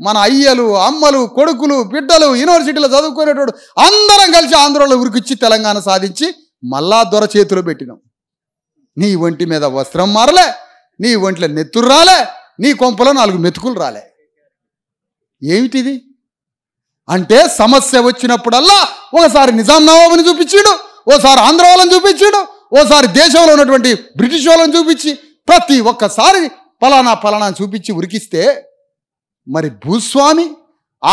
మన అయ్యలు అమ్మలు కొడుకులు బిడ్డలు యూనివర్సిటీలో చదువుకునేటోడు అందరం కలిసి ఆంధ్రలో ఉరికిచ్చి తెలంగాణ సాధించి మళ్ళా దొర చేతిలో పెట్టినాం నీ ఒంటి మీద వస్త్రం మారలే నీ ఒంట్లో నెత్తురు రాలే నీ కొంపలో నాలుగు మెతుకులు రాలే ఏమిటిది అంటే సమస్య వచ్చినప్పుడల్లా ఒకసారి నిజాం నవాబుని చూపించాడు ఓసారి ఆంధ్ర వాళ్ళని చూపించాడు ఓసారి దేశంలో ఉన్నటువంటి బ్రిటిష్ వాళ్ళని చూపించి ప్రతి ఒక్కసారి ఫలానా ఫలానా చూపించి ఉరికిస్తే మరి భూస్వామి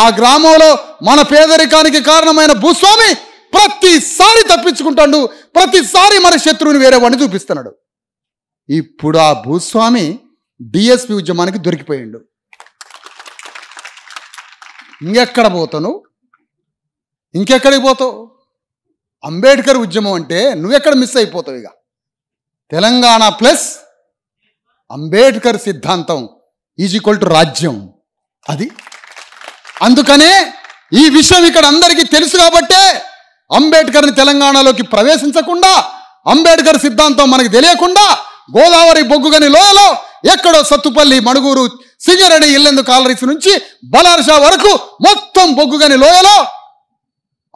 ఆ గ్రామంలో మన పేదరికానికి కారణమైన భూస్వామి ప్రతిసారి తప్పించుకుంటాడు ప్రతిసారి మన శత్రువుని వేరే వాడిని చూపిస్తున్నాడు ఇప్పుడు ఆ భూస్వామి డిఎస్పి ఉద్యమానికి దొరికిపోయిండు ఇంకెక్కడ పోతాను ఇంకెక్కడికి పోతావు అంబేద్కర్ ఉద్యమం అంటే నువ్వెక్కడ మిస్ అయిపోతావు ఇక తెలంగాణ ప్లస్ అంబేద్కర్ సిద్ధాంతం ఈజ్ ఈక్వల్ టు రాజ్యం అది అందుకనే ఈ విషయం ఇక్కడ అందరికీ తెలుసు కాబట్టే అంబేద్కర్ని తెలంగాణలోకి ప్రవేశించకుండా అంబేద్కర్ సిద్ధాంతం మనకు తెలియకుండా గోదావరి బొగ్గుగని లోయలో ఎక్కడో సత్తుపల్లి మణుగూరు సింగరణి ఇల్లెందు కాలరీస్ నుంచి బలార్షా వరకు మొత్తం బొగ్గుగని లోయలో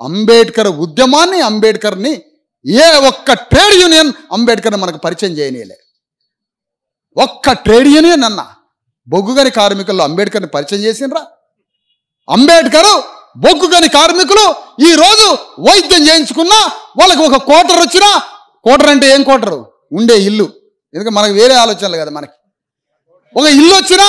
అంబేద్కర్ ఉద్యమాన్ని అంబేద్కర్ని ఏ ఒక్క ట్రేడ్ యూనియన్ అంబేద్కర్ మనకు పరిచయం చేయనీయలే ఒక్క ట్రేడ్ యూనియన్ అన్న బొగ్గుగని కార్మికుల్లో అంబేద్కర్ని పరిచయం చేసినరా అంబేద్కరు బొగ్గు కాని కార్మికులు ఈరోజు వైద్యం చేయించుకున్నా వాళ్ళకి ఒక కోటర్ వచ్చినా కోటర్ అంటే ఏం కోటరు ఉండే ఇల్లు ఎందుకంటే మనకు వేరే ఆలోచనలు కదా మనకి ఒక ఇల్లు వచ్చినా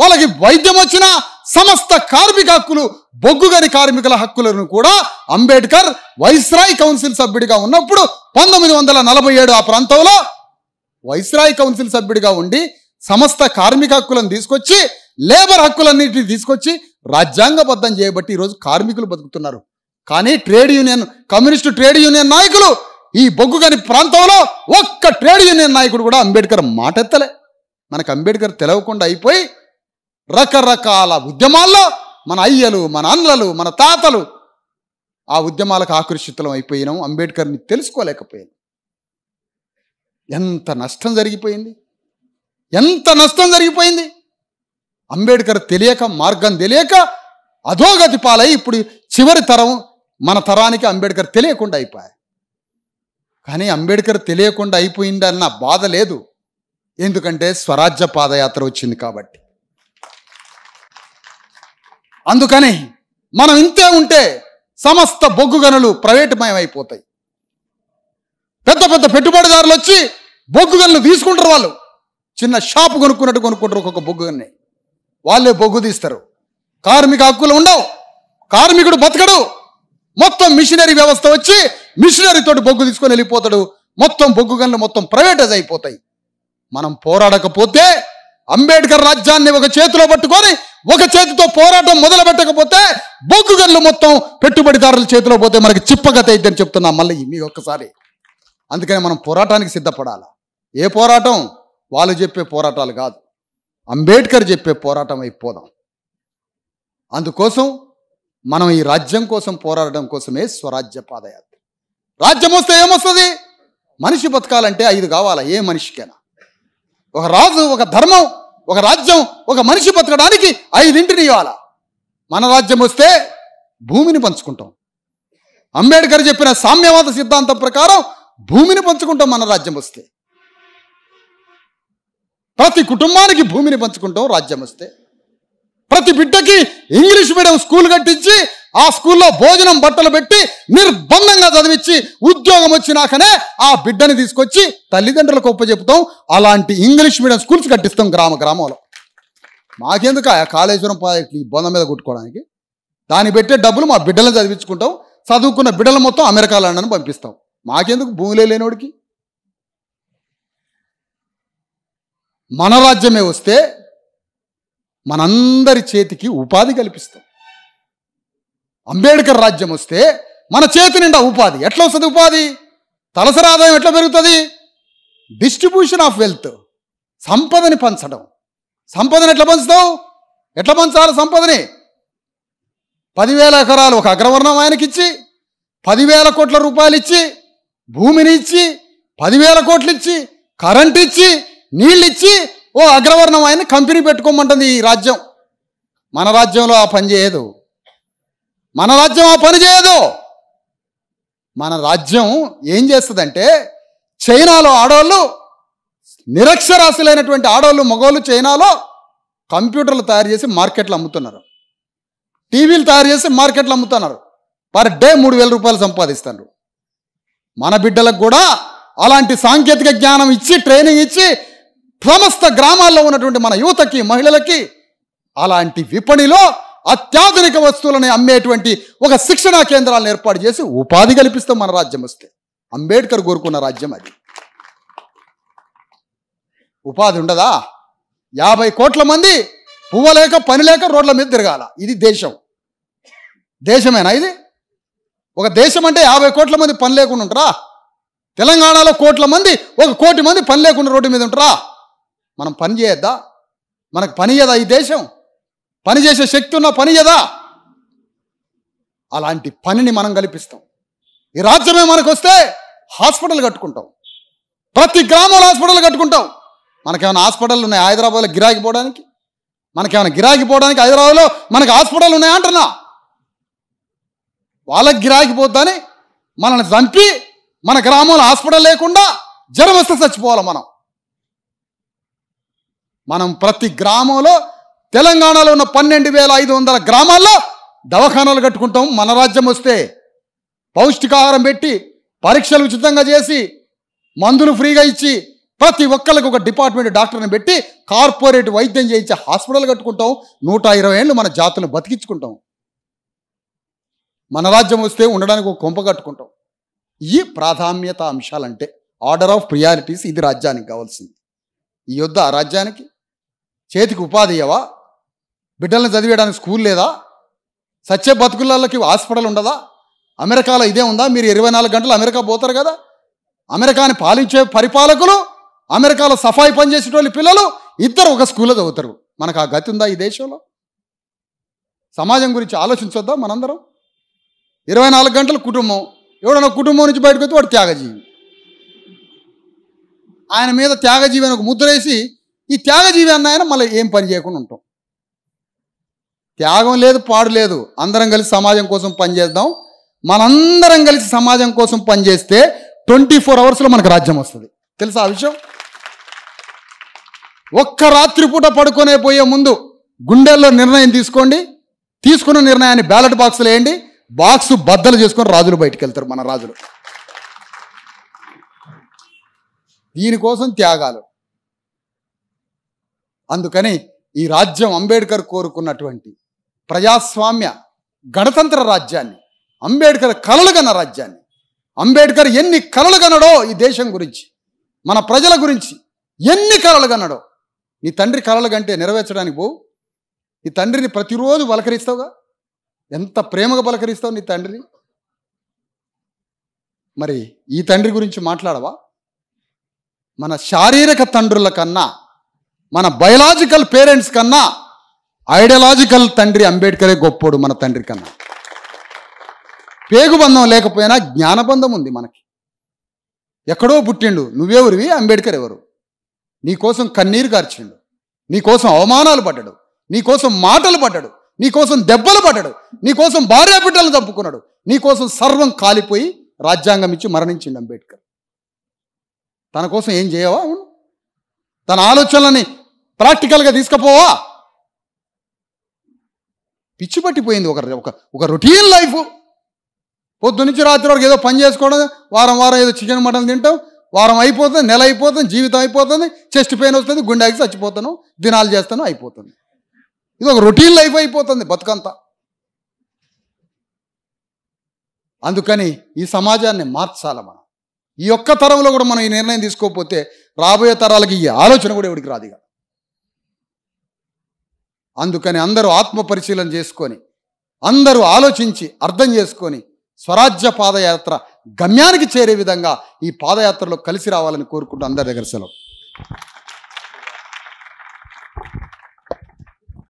వాళ్ళకి వైద్యం వచ్చినా సమస్త కార్మిక హక్కులు బొగ్గుగని కార్మికుల హక్కులను కూడా అంబేద్కర్ వైస్రాయ్ కౌన్సిల్ సభ్యుడిగా ఉన్నప్పుడు పంతొమ్మిది వందల నలభై ఏడు ఆ ప్రాంతంలో వైస్రాయ్ కౌన్సిల్ సభ్యుడిగా ఉండి సమస్త కార్మిక హక్కులను తీసుకొచ్చి లేబర్ హక్కులన్నింటినీ తీసుకొచ్చి రాజ్యాంగబద్ధం చేయబట్టి ఈరోజు కార్మికులు బతుకుతున్నారు కానీ trade union communist trade union నాయకులు ఈ బొగ్గు కాని ప్రాంతంలో ఒక్క ట్రేడ్ యూనియన్ నాయకుడు కూడా అంబేద్కర్ మాటెత్తలే మనకు అంబేద్కర్ తెలవకుండా అయిపోయి రకరకాల ఉద్యమాల్లో మన అయ్యలు మన అన్నలు మన తాతలు ఆ ఉద్యమాలకు ఆకర్షితులం అయిపోయినాం అంబేద్కర్ని తెలుసుకోలేకపోయాం ఎంత నష్టం జరిగిపోయింది ఎంత నష్టం జరిగిపోయింది అంబేద్కర్ తెలియక మార్గం తెలియక అధోగతి పాలై ఇప్పుడు చివరి తరం మన తరానికి అంబేద్కర్ తెలియకుండా అయిపోయాయి కానీ అంబేద్కర్ తెలియకుండా అయిపోయిందన్న బాధ లేదు ఎందుకంటే స్వరాజ్య పాదయాత్ర వచ్చింది కాబట్టి అందుకని మనం ఇంతే ఉంటే సమస్త బొగ్గు గనులు ప్రైవేటుమయం అయిపోతాయి పెద్ద పెద్ద పెట్టుబడిదారులు వచ్చి బొగ్గు గనులు తీసుకుంటారు వాళ్ళు చిన్న షాపు కొనుక్కున్నట్టు కొనుక్కుంటారు ఒక్కొక్క బొగ్గు గన్నే వాళ్ళే బొగ్గు తీస్తారు కార్మిక హక్కులు ఉండవు కార్మికుడు బతకడు మొత్తం మిషనరీ వ్యవస్థ వచ్చి మిషనరీ తోటి బొగ్గు తీసుకొని వెళ్ళిపోతాడు మొత్తం బొగ్గు గనులు మొత్తం ప్రైవేటైజ్ అయిపోతాయి మనం పోరాడకపోతే అంబేద్కర్ రాజ్యాన్ని ఒక చేతిలో పట్టుకొని ఒక చేతితో పోరాటం మొదలు పెట్టకపోతే బొగ్గు గనులు మొత్తం పెట్టుబడిదారుల చేతిలో పోతే మనకి చిప్పగత అయిద్దని చెప్తున్నా మళ్ళీ మీ ఒక్కసారి అందుకని మనం పోరాటానికి సిద్ధపడాలి ఏ పోరాటం వాళ్ళు చెప్పే పోరాటాలు కాదు అంబేద్కర్ చెప్పే పోరాటం అయిపోదాం అందుకోసం మనం ఈ రాజ్యం కోసం పోరాడడం కోసమే స్వరాజ్య పాదయాత్ర రాజ్యం వస్తే ఏమొస్తుంది మనిషి బతకాలంటే ఐదు కావాలా ఏ మనిషికైనా ఒక రాజు ఒక ధర్మం ఒక రాజ్యం ఒక మనిషి బతకడానికి ఐదింటిని ఇవ్వాలా మన రాజ్యం వస్తే భూమిని పంచుకుంటాం అంబేద్కర్ చెప్పిన సామ్యవాద సిద్ధాంతం ప్రకారం భూమిని పంచుకుంటాం మన రాజ్యం వస్తే ప్రతి కుటుంబానికి భూమిని పంచుకుంటాం రాజ్యం వస్తే ప్రతి బిడ్డకి ఇంగ్లీష్ మీడియం స్కూల్ కట్టించి ఆ స్కూల్లో భోజనం బట్టలు పెట్టి నిర్బంధంగా చదివించి ఉద్యోగం వచ్చినాకనే ఆ బిడ్డని తీసుకొచ్చి తల్లిదండ్రులకు ఒప్పచెప్తాం అలాంటి ఇంగ్లీష్ మీడియం స్కూల్స్ కట్టిస్తాం గ్రామ గ్రామంలో మాకెందుకు ఆ కాళేశ్వరం బొంద మీద కొట్టుకోవడానికి దాన్ని పెట్టే డబ్బులు మా బిడ్డలను చదివించుకుంటాం చదువుకున్న బిడ్డలు మొత్తం అమెరికా లండన్ పంపిస్తాం మాకెందుకు భూమిలో లేనివాడికి మన రాజ్యమే వస్తే మనందరి చేతికి ఉపాధి కల్పిస్తాం అంబేద్కర్ రాజ్యం వస్తే మన చేతి నిండా ఉపాధి ఎట్లా వస్తుంది ఉపాధి తలసరి ఆదాయం ఎట్లా పెరుగుతుంది డిస్ట్రిబ్యూషన్ ఆఫ్ వెల్త్ సంపదని పంచడం సంపదని ఎట్లా పంచుతావు ఎట్లా పంచాలి సంపదని పదివేల ఎకరాలు ఒక అగ్రవర్ణం ఆయనకిచ్చి పదివేల కోట్ల రూపాయలు ఇచ్చి భూమిని ఇచ్చి పదివేల కోట్లు ఇచ్చి కరెంట్ ఇచ్చి నీళ్ళిచ్చి ఓ అగ్రవర్ణం ఆయన కంపెనీ పెట్టుకోమంటుంది ఈ రాజ్యం మన రాజ్యంలో ఆ పని చేయదు మన రాజ్యం ఆ పని చేయదు మన రాజ్యం ఏం చేస్తుందంటే చైనాలో ఆడవాళ్ళు నిరక్షరాశులైనటువంటి ఆడవాళ్ళు మగవాళ్ళు చైనాలో కంప్యూటర్లు తయారు చేసి మార్కెట్లు అమ్ముతున్నారు టీవీలు తయారు చేసి మార్కెట్లు అమ్ముతున్నారు పర్ డే మూడు వేల రూపాయలు సంపాదిస్తున్నారు మన బిడ్డలకు కూడా అలాంటి సాంకేతిక జ్ఞానం ఇచ్చి ట్రైనింగ్ ఇచ్చి సమస్త గ్రామాల్లో ఉన్నటువంటి మన యువతకి మహిళలకి అలాంటి విపణిలో అత్యాధునిక వస్తువులని అమ్మేటువంటి ఒక శిక్షణా కేంద్రాలను ఏర్పాటు చేసి ఉపాధి కల్పిస్తాం మన రాజ్యం వస్తే అంబేద్కర్ కోరుకున్న రాజ్యం అది ఉపాధి ఉండదా యాభై కోట్ల మంది పువ్వలేక పని లేక రోడ్ల మీద తిరగాల ఇది దేశం దేశమేనా ఇది ఒక దేశం అంటే యాభై కోట్ల మంది పని లేకుండా ఉంటారా తెలంగాణలో కోట్ల మంది ఒక కోటి మంది పని లేకుండా రోడ్డు మీద ఉంటారా మనం పని చేయొద్దా మనకు పని చేయదా ఈ దేశం పని చేసే శక్తి ఉన్న పని చేయదా అలాంటి పనిని మనం కల్పిస్తాం ఈ రాజ్యమే మనకు వస్తే హాస్పిటల్ కట్టుకుంటాం ప్రతి గ్రామంలో హాస్పిటల్ కట్టుకుంటాం మనకేమైనా హాస్పిటల్ ఉన్నాయి హైదరాబాద్లో గిరాకి పోవడానికి మనకేమైనా గిరాకి పోవడానికి హైదరాబాద్లో మనకు హాస్పిటల్ ఉన్నాయా అంటున్నా వాళ్ళకి గిరాకి పోద్దని మనల్ని చంపి మన గ్రామంలో హాస్పిటల్ లేకుండా జ్వరం వస్తే చచ్చిపోవాలి మనం మనం ప్రతి గ్రామంలో తెలంగాణలో ఉన్న పన్నెండు వేల ఐదు వందల గ్రామాల్లో దవాఖానాలు కట్టుకుంటాం మన రాజ్యం వస్తే పౌష్టికాహారం పెట్టి పరీక్షలు ఉచితంగా చేసి మందులు ఫ్రీగా ఇచ్చి ప్రతి ఒక్కరికి ఒక డిపార్ట్మెంట్ డాక్టర్ని పెట్టి కార్పొరేట్ వైద్యం చేయించి హాస్పిటల్ కట్టుకుంటాం నూట ఇరవై ఏళ్ళు మన జాతులను బతికించుకుంటాం మన రాజ్యం వస్తే ఉండడానికి ఒక కొంప కట్టుకుంటాం ఈ ప్రాధాన్యత అంశాలంటే ఆర్డర్ ఆఫ్ ప్రియారిటీస్ ఇది రాజ్యానికి కావాల్సింది ఈ యొద్ రాజ్యానికి చేతికి ఉపాధి అయ్యవా బిడ్డల్ని చదివేయడానికి స్కూల్ లేదా సచ్చే బతుకులకి హాస్పిటల్ ఉండదా అమెరికాలో ఇదే ఉందా మీరు ఇరవై నాలుగు గంటలు అమెరికా పోతారు కదా అమెరికాని పాలించే పరిపాలకులు అమెరికాలో సఫాయి పనిచేసేటోళ్ళు పిల్లలు ఇద్దరు ఒక స్కూల్లో చదువుతారు మనకు ఆ గతి ఉందా ఈ దేశంలో సమాజం గురించి ఆలోచించొద్దాం మనందరం ఇరవై నాలుగు గంటల కుటుంబం ఎవడన్నా కుటుంబం నుంచి బయటకు వస్తే వాడు త్యాగజీవి ఆయన మీద త్యాగజీవి అని ఒక ముద్ర వేసి ఈ త్యాగజీవి అన్నాయన మళ్ళీ ఏం పని చేయకుండా ఉంటాం త్యాగం లేదు పాడు లేదు అందరం కలిసి సమాజం కోసం పనిచేద్దాం మనందరం కలిసి సమాజం కోసం పనిచేస్తే ట్వంటీ ఫోర్ అవర్స్లో మనకు రాజ్యం వస్తుంది తెలుసా ఆ విషయం ఒక్క రాత్రిపూట పడుకునే పోయే ముందు గుండెల్లో నిర్ణయం తీసుకోండి తీసుకున్న నిర్ణయాన్ని బ్యాలెట్ బాక్స్లో వేయండి బాక్స్ బద్దలు చేసుకొని రాజులు బయటకు వెళ్తారు మన రాజులు దీనికోసం త్యాగాలు అందుకని ఈ రాజ్యం అంబేద్కర్ కోరుకున్నటువంటి ప్రజాస్వామ్య గణతంత్ర రాజ్యాన్ని అంబేద్కర్ కలలు గన రాజ్యాన్ని అంబేద్కర్ ఎన్ని కలలు గనడో ఈ దేశం గురించి మన ప్రజల గురించి ఎన్ని కలలు నీ తండ్రి కలలు కంటే నెరవేర్చడానికి పో నీ తండ్రిని ప్రతిరోజు పలకరిస్తావుగా ఎంత ప్రేమగా బలకరిస్తావు నీ తండ్రిని మరి ఈ తండ్రి గురించి మాట్లాడవా మన శారీరక తండ్రుల కన్నా మన బయలాజికల్ పేరెంట్స్ కన్నా ఐడియలాజికల్ తండ్రి అంబేద్కరే గొప్పోడు మన తండ్రి కన్నా పేగుబంధం లేకపోయినా జ్ఞానబంధం ఉంది మనకి ఎక్కడో పుట్టిండు నువ్వెవరివి అంబేద్కర్ ఎవరు నీకోసం కన్నీరు కార్చిండు నీకోసం అవమానాలు పడ్డాడు నీకోసం మాటలు పడ్డాడు నీకోసం దెబ్బలు పడ్డాడు నీకోసం భార్య తప్పుకున్నాడు చంపుకున్నాడు నీకోసం సర్వం కాలిపోయి రాజ్యాంగం ఇచ్చి మరణించిండు అంబేద్కర్ తన కోసం ఏం చేయవా తన ఆలోచనలని ప్రాక్టికల్గా తీసుకుపోవా పిచ్చి పట్టిపోయింది ఒక ఒక ఒక రొటీన్ లైఫ్ పొద్దు నుంచి రాత్రి వరకు ఏదో పని చేసుకోవడం వారం వారం ఏదో చికెన్ మటన్ తింటాం వారం అయిపోతుంది నెల అయిపోతుంది జీవితం అయిపోతుంది చెస్ట్ పెయిన్ వస్తుంది గుండెకి చచ్చిపోతాను దినాలు చేస్తాను అయిపోతుంది ఇది ఒక రొటీన్ లైఫ్ అయిపోతుంది బతుకంతా అందుకని ఈ సమాజాన్ని మార్చాలి మనం ఈ ఒక్క తరంలో కూడా మనం ఈ నిర్ణయం తీసుకోకపోతే రాబోయే తరాలకి ఈ ఆలోచన కూడా ఎవరికి రాదుగా అందుకని అందరూ ఆత్మ పరిశీలన చేసుకొని అందరూ ఆలోచించి అర్థం చేసుకొని స్వరాజ్య పాదయాత్ర గమ్యానికి చేరే విధంగా ఈ పాదయాత్రలో కలిసి రావాలని కోరుకుంటూ అందరి దగ్గర సెలవు